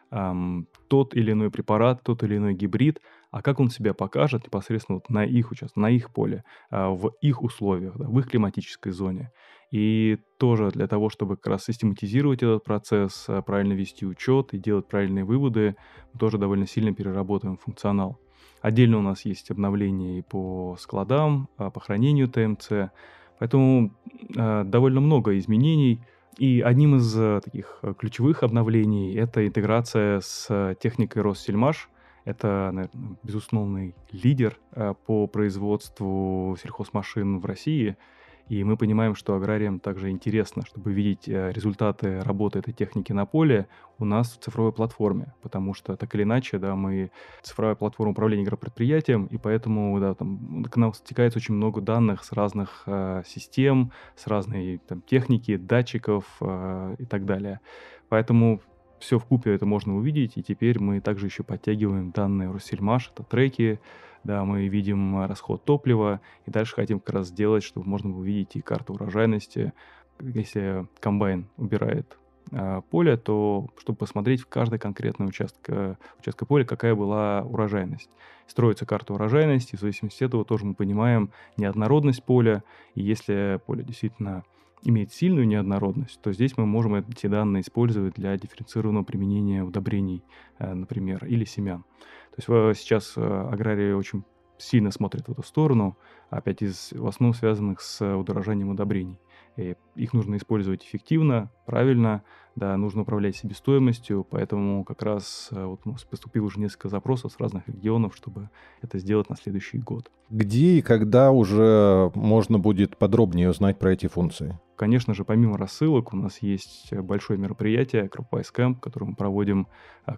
эм, тот или иной препарат, тот или иной гибрид, а как он себя покажет непосредственно вот на их участке, на их поле, э, в их условиях, да, в их климатической зоне. И тоже для того, чтобы как раз систематизировать этот процесс, а, правильно вести учет и делать правильные выводы, мы тоже довольно сильно переработаем функционал. Отдельно у нас есть обновления и по складам, а, по хранению ТМЦ. Поэтому а, довольно много изменений. И одним из а, таких ключевых обновлений это интеграция с техникой Россельмаш. Это, наверное, безусловный лидер по производству сельхозмашин в России – и мы понимаем, что аграриям также интересно, чтобы видеть э, результаты работы этой техники на поле у нас в цифровой платформе, потому что так или иначе, да, мы цифровая платформа управления агропредприятием, и поэтому, да, там к нам стекается очень много данных с разных э, систем, с разной там, техники, датчиков э, и так далее. Поэтому все в купе это можно увидеть, и теперь мы также еще подтягиваем данные Россельмаш, это треки, да, мы видим а, расход топлива, и дальше хотим как раз сделать, чтобы можно было видеть и карту урожайности. Если комбайн убирает э, поле, то чтобы посмотреть в каждый конкретный участок, э, участка поля, какая была урожайность. Строится карта урожайности, в зависимости от этого тоже мы понимаем неоднородность поля, и если поле действительно имеет сильную неоднородность, то здесь мы можем эти данные использовать для дифференцированного применения удобрений, э, например, или семян. То есть э, сейчас э, аграрии очень сильно смотрят в эту сторону, опять из, в основном связанных с э, удорожанием удобрений. И их нужно использовать эффективно, правильно, да, нужно управлять себестоимостью, поэтому как раз вот у нас поступило уже несколько запросов с разных регионов, чтобы это сделать на следующий год. Где и когда уже можно будет подробнее узнать про эти функции? Конечно же, помимо рассылок, у нас есть большое мероприятие CropWise Camp, которое мы проводим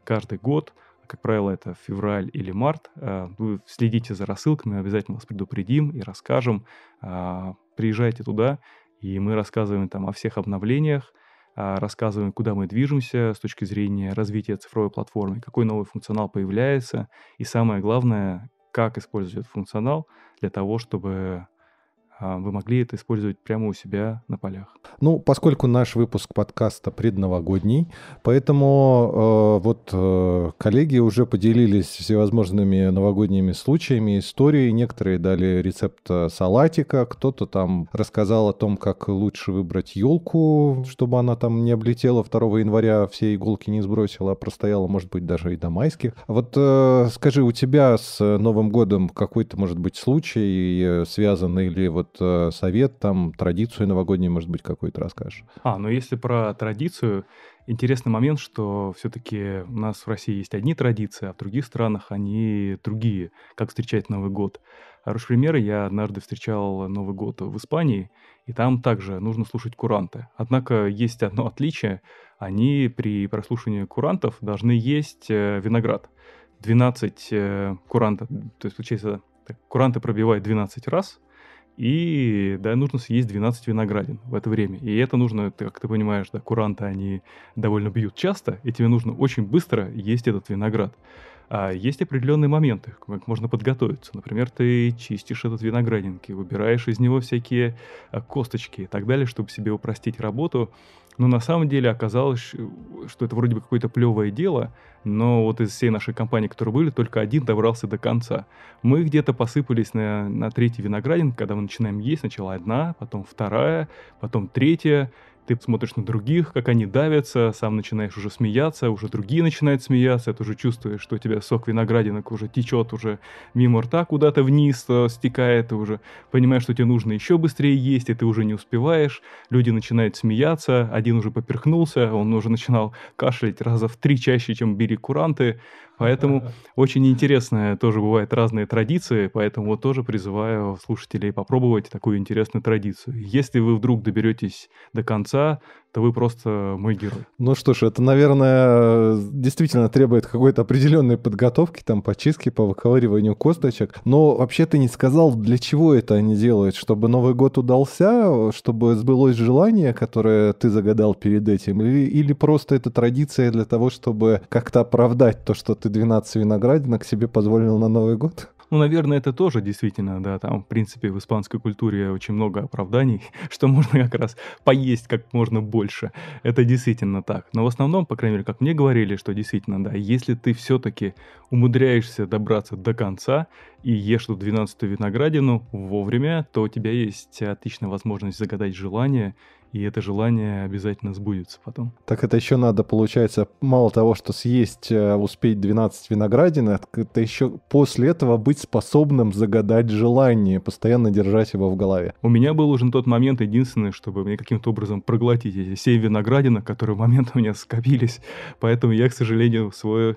каждый год – как правило, это февраль или март. Э, вы следите за рассылками, обязательно вас предупредим и расскажем. А, приезжайте туда, и мы рассказываем там о всех обновлениях, а, рассказываем, куда мы движемся с точки зрения развития цифровой платформы, какой новый функционал появляется, и самое главное, как использовать этот функционал для того, чтобы а вы могли это использовать прямо у себя на полях. Ну, поскольку наш выпуск подкаста предновогодний, поэтому э, вот э, коллеги уже поделились всевозможными новогодними случаями, истории. Некоторые дали рецепт э, салатика, кто-то там рассказал о том, как лучше выбрать елку, чтобы она там не облетела 2 января, все иголки не сбросила, а простояла, может быть, даже и до майских. Вот э, скажи, у тебя с Новым годом какой-то, может быть, случай э, связанный или вот вот э, совет, там, традицию новогоднюю, может быть, какой то расскажешь. А, ну если про традицию, интересный момент, что все-таки у нас в России есть одни традиции, а в других странах они другие, как встречать Новый год. Хороший пример, я однажды встречал Новый год в Испании, и там также нужно слушать куранты. Однако есть одно отличие, они при прослушивании курантов должны есть э, виноград. 12 э, курантов, то есть получается, куранты пробивают 12 раз, и да, нужно съесть 12 виноградин в это время. И это нужно, как ты понимаешь, да, куранты, они довольно бьют часто, и тебе нужно очень быстро есть этот виноград. А есть определенные моменты, как можно подготовиться. Например, ты чистишь этот виноградинки, выбираешь из него всякие а, косточки и так далее, чтобы себе упростить работу но на самом деле оказалось, э, что это вроде бы какое-то плевое дело, но вот из всей нашей компании, которые были, только один добрался до конца. Мы где-то посыпались на, на третий виноградин, когда мы начинаем есть, сначала одна, потом вторая, потом третья, ты смотришь на других, как они давятся, сам начинаешь уже смеяться, уже другие начинают смеяться, ты уже чувствуешь, что у тебя сок виноградинок уже течет уже мимо рта куда-то вниз э, стекает, ты уже понимаешь, что тебе нужно еще быстрее есть, и ты уже не успеваешь, люди начинают смеяться, один уже поперхнулся, он уже начинал кашлять раза в три чаще, чем бери куранты, Поэтому очень интересные тоже бывают разные традиции, поэтому вот тоже призываю слушателей попробовать такую интересную традицию. Если вы вдруг доберетесь до конца, то вы просто мой герой. Ну что ж, это, наверное, действительно требует какой-то определенной подготовки, там, почистки, по выковыриванию косточек. Но вообще ты не сказал, для чего это они делают? Чтобы Новый год удался, чтобы сбылось желание, которое ты загадал перед этим? Или, или просто это традиция для того, чтобы как-то оправдать то, что ты ты 12 виноградинок себе позволил на Новый год? Ну, наверное, это тоже действительно, да, там, в принципе, в испанской культуре очень много оправданий, что можно как раз поесть как можно больше. Это действительно так. Но в основном, по крайней мере, как мне говорили, что действительно, да, если ты все-таки умудряешься добраться до конца и ешь эту 12 виноградину вовремя, то у тебя есть отличная возможность загадать желание и это желание обязательно сбудется потом. Так это еще надо, получается, мало того, что съесть, э, успеть 12 виноградин, это еще после этого быть способным загадать желание, постоянно держать его в голове. У меня был уже на тот момент единственный, чтобы мне каким-то образом проглотить эти 7 виноградина, которые в момент у меня скопились, поэтому я, к сожалению, свой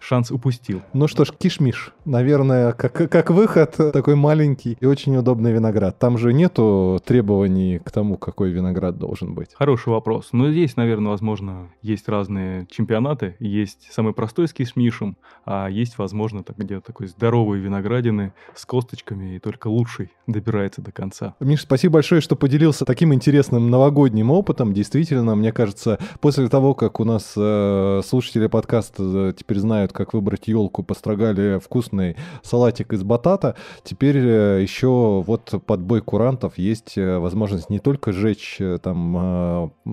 шанс упустил. Ну что ж, кишмиш. Наверное, как, как выход такой маленький и очень удобный виноград. Там же нету требований к тому, какой виноград должен быть. Хороший вопрос. Но ну, здесь, наверное, возможно, есть разные чемпионаты. Есть самый простой с кишмишем, а есть, возможно, так, где такой здоровые виноградины с косточками, и только лучший добирается до конца. Миш, спасибо большое, что поделился таким интересным новогодним опытом. Действительно, мне кажется, после того, как у нас э, слушатели подкаста э, теперь знают, знают, как выбрать елку, построгали вкусный салатик из батата. Теперь э, еще вот под бой курантов есть э, возможность не только сжечь э, там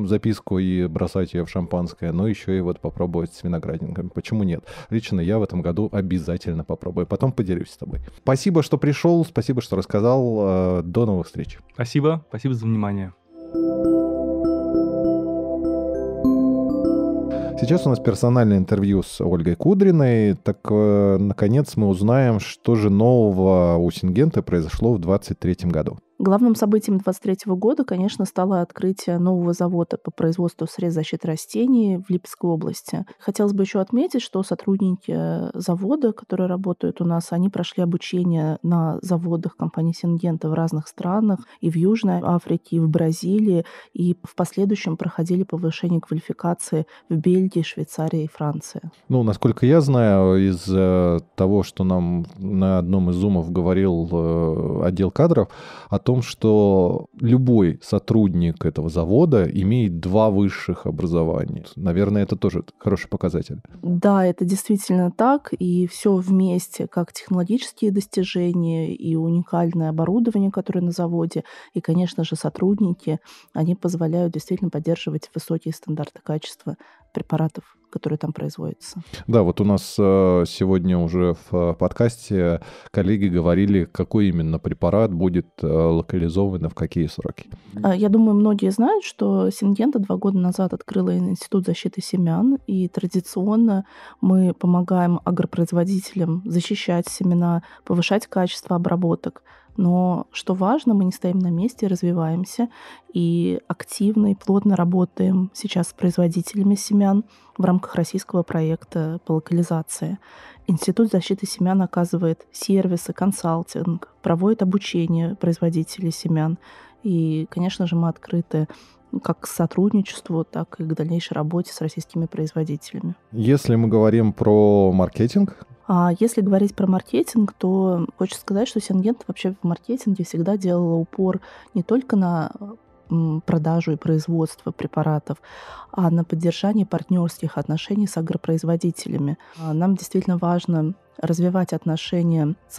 записку и бросать ее в шампанское, но еще и вот попробовать с виноградинками. Почему нет? Лично я в этом году обязательно попробую. Потом поделюсь с тобой. Спасибо, что пришел, спасибо, что рассказал. До новых встреч. Спасибо, спасибо за внимание. Сейчас у нас персональное интервью с Ольгой Кудриной. Так, э, наконец, мы узнаем, что же нового у Сингента произошло в 2023 году. Главным событием 23 года, конечно, стало открытие нового завода по производству средств защиты растений в Липецкой области. Хотелось бы еще отметить, что сотрудники э, завода, которые работают у нас, они прошли обучение на заводах компании Сингента в разных странах, и в Южной Африке, и в Бразилии, и в последующем проходили повышение квалификации в Бельгии, Швейцарии и Франции. Ну, насколько я знаю, из э, того, что нам на одном из зумов говорил э, отдел кадров, о том, что любой сотрудник этого завода имеет два высших образования. Наверное, это тоже хороший показатель. Да, это действительно так. И все вместе, как технологические достижения и уникальное оборудование, которое на заводе, и, конечно же, сотрудники, они позволяют действительно поддерживать высокие стандарты качества препаратов, которые там производятся. Да, вот у нас э, сегодня уже в э, подкасте коллеги говорили, какой именно препарат будет э, локализован и в какие сроки. А, я думаю, многие знают, что Сингента два года назад открыла Институт защиты семян, и традиционно мы помогаем агропроизводителям защищать семена, повышать качество обработок, но что важно, мы не стоим на месте, развиваемся и активно и плотно работаем сейчас с производителями семян в рамках российского проекта по локализации. Институт защиты семян оказывает сервисы, консалтинг, проводит обучение производителей семян. И, конечно же, мы открыты как к сотрудничеству, так и к дальнейшей работе с российскими производителями. Если мы говорим про маркетинг, а если говорить про маркетинг, то хочется сказать, что Сингент вообще в маркетинге всегда делала упор не только на продажу и производство препаратов, а на поддержание партнерских отношений с агропроизводителями. А нам действительно важно развивать отношения с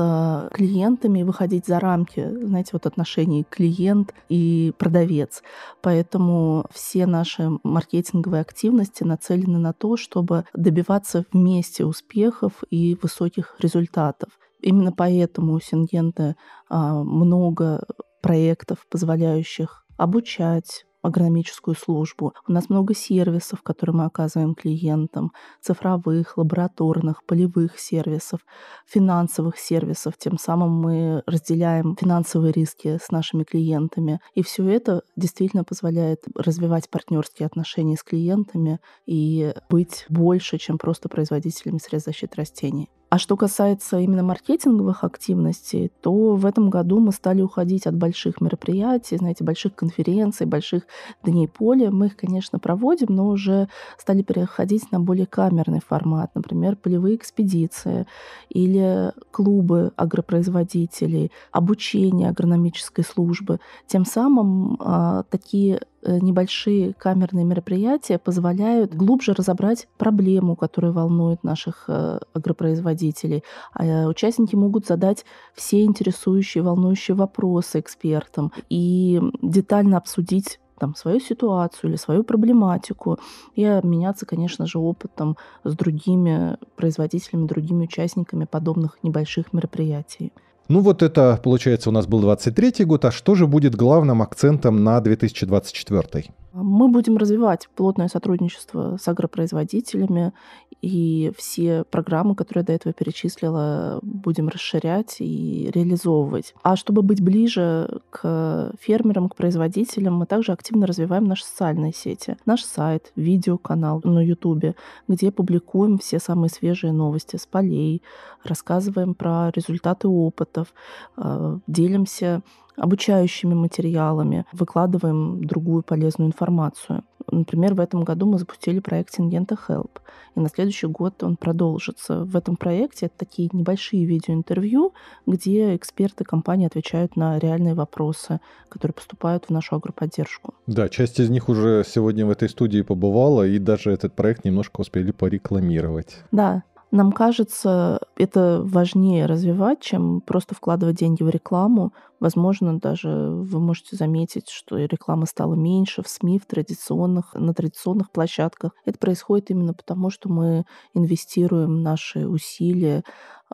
э, клиентами выходить за рамки, знаете, вот отношений клиент и продавец. Поэтому все наши маркетинговые активности нацелены на то, чтобы добиваться вместе успехов и высоких результатов. Именно поэтому у Сингента а, много проектов, позволяющих обучать, агрономическую службу. У нас много сервисов, которые мы оказываем клиентам, цифровых, лабораторных, полевых сервисов, финансовых сервисов. Тем самым мы разделяем финансовые риски с нашими клиентами. И все это действительно позволяет развивать партнерские отношения с клиентами и быть больше, чем просто производителями средств защиты растений. А что касается именно маркетинговых активностей, то в этом году мы стали уходить от больших мероприятий, знаете, больших конференций, больших дней поля. Мы их, конечно, проводим, но уже стали переходить на более камерный формат, например, полевые экспедиции или клубы агропроизводителей, обучение агрономической службы. Тем самым а, такие Э, небольшие камерные мероприятия позволяют глубже разобрать проблему, которая волнует наших э, агропроизводителей. А, э, участники могут задать все интересующие, волнующие вопросы экспертам и детально обсудить там, свою ситуацию или свою проблематику и обменяться, конечно же, опытом с другими производителями, другими участниками подобных небольших мероприятий. Ну вот это, получается, у нас был 23 год, а что же будет главным акцентом на 2024? Мы будем развивать плотное сотрудничество с агропроизводителями, и все программы, которые я до этого перечислила, будем расширять и реализовывать. А чтобы быть ближе к фермерам, к производителям, мы также активно развиваем наши социальные сети, наш сайт, видеоканал на YouTube, где публикуем все самые свежие новости с полей, рассказываем про результаты опытов, э, делимся обучающими материалами, выкладываем другую полезную информацию. Например, в этом году мы запустили проект Сингента Help, и на следующий год он продолжится. В этом проекте это такие небольшие видеоинтервью, где эксперты компании отвечают на реальные вопросы, которые поступают в нашу агроподдержку. Да, часть из них уже сегодня в этой студии побывала, и даже этот проект немножко успели порекламировать. Да, нам кажется, это важнее развивать, чем просто вкладывать деньги в рекламу, Возможно, даже вы можете заметить, что реклама стала меньше в СМИ, в традиционных, на традиционных площадках. Это происходит именно потому, что мы инвестируем наши усилия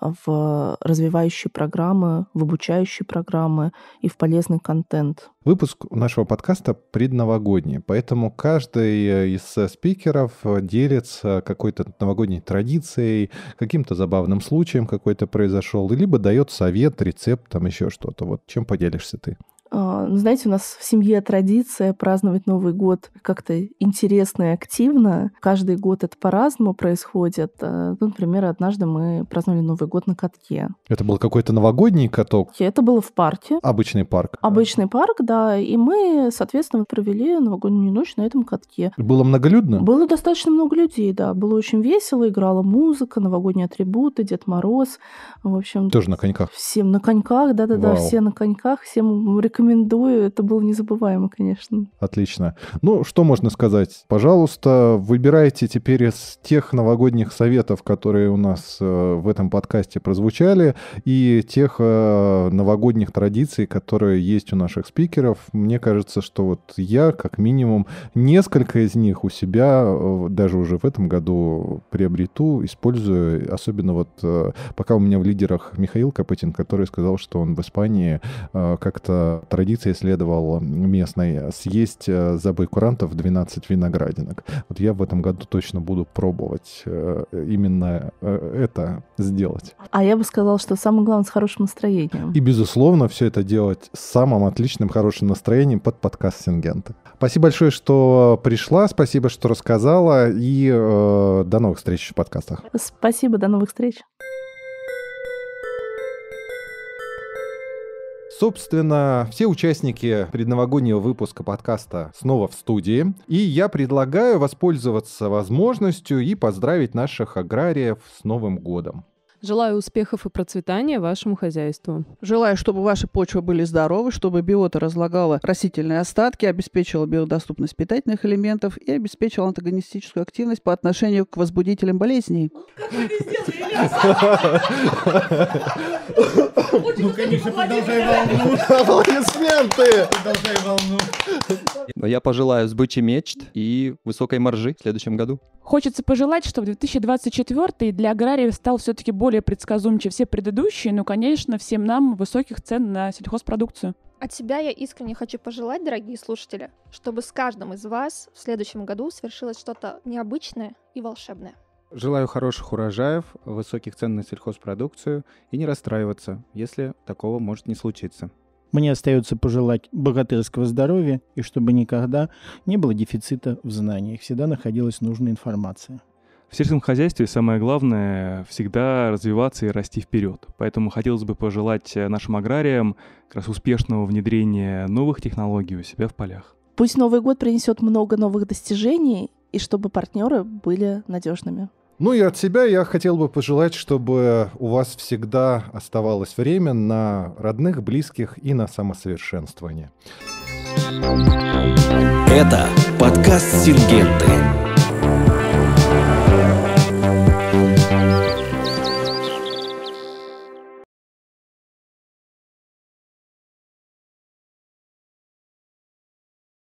а, в развивающие программы, в обучающие программы и в полезный контент. Выпуск нашего подкаста предновогодний, поэтому каждый из спикеров делится какой-то новогодней традицией, каким-то забавным случаем какой-то произошел, либо дает совет, рецепт, там еще что-то. Вот чем поделишься ты. А, ну, знаете, у нас в семье традиция праздновать Новый год как-то интересно и активно. Каждый год это по-разному происходит. А, ну, например, однажды мы праздновали Новый год на катке. Это был какой-то новогодний каток? Это было в парке. Обычный парк? Обычный парк, да. И мы, соответственно, провели новогоднюю ночь на этом катке. Было многолюдно? Было достаточно много людей, да. Было очень весело, играла музыка, новогодние атрибуты, Дед Мороз. В общем... Тоже на коньках? Всем на коньках, да-да-да, все на коньках. Всем рекомендую рекомендую. Это было незабываемо, конечно. Отлично. Ну, что можно сказать? Пожалуйста, выбирайте теперь из тех новогодних советов, которые у нас э, в этом подкасте прозвучали, и тех э, новогодних традиций, которые есть у наших спикеров. Мне кажется, что вот я, как минимум, несколько из них у себя э, даже уже в этом году приобрету, использую. Особенно вот пока у меня в лидерах Михаил Копытин, который сказал, что он в Испании как-то традиции следовало местной съесть э, за курантов 12 виноградинок. Вот я в этом году точно буду пробовать э, именно э, это сделать. А я бы сказал, что самое главное с хорошим настроением. И, безусловно, все это делать с самым отличным хорошим настроением под подкаст Сингента. Спасибо большое, что пришла, спасибо, что рассказала, и э, до новых встреч в подкастах. Спасибо, до новых встреч. Собственно, все участники предновогоднего выпуска подкаста снова в студии. И я предлагаю воспользоваться возможностью и поздравить наших аграриев с Новым годом. Желаю успехов и процветания вашему хозяйству. Желаю, чтобы ваши почвы были здоровы, чтобы биота разлагала растительные остатки, обеспечивала биодоступность питательных элементов и обеспечивала антагонистическую активность по отношению к возбудителям болезней. Ну, конечно, продолжай волну. Аплодисменты! Продолжай волну. Я пожелаю сбычи мечт и высокой маржи в следующем году. Хочется пожелать, что чтобы 2024 для аграриев стал все-таки более предсказуем, чем все предыдущие, но, ну, конечно, всем нам высоких цен на сельхозпродукцию. От себя я искренне хочу пожелать, дорогие слушатели, чтобы с каждым из вас в следующем году свершилось что-то необычное и волшебное. Желаю хороших урожаев, высоких цен на сельхозпродукцию и не расстраиваться, если такого может не случиться. Мне остается пожелать богатырского здоровья и чтобы никогда не было дефицита в знаниях, всегда находилась нужная информация. В сельском хозяйстве самое главное всегда развиваться и расти вперед. Поэтому хотелось бы пожелать э, нашим аграриям как раз успешного внедрения новых технологий у себя в полях. Пусть Новый год принесет много новых достижений и чтобы партнеры были надежными. Ну и от себя я хотел бы пожелать, чтобы у вас всегда оставалось время на родных, близких и на самосовершенствование. Это подкаст «Сингенты».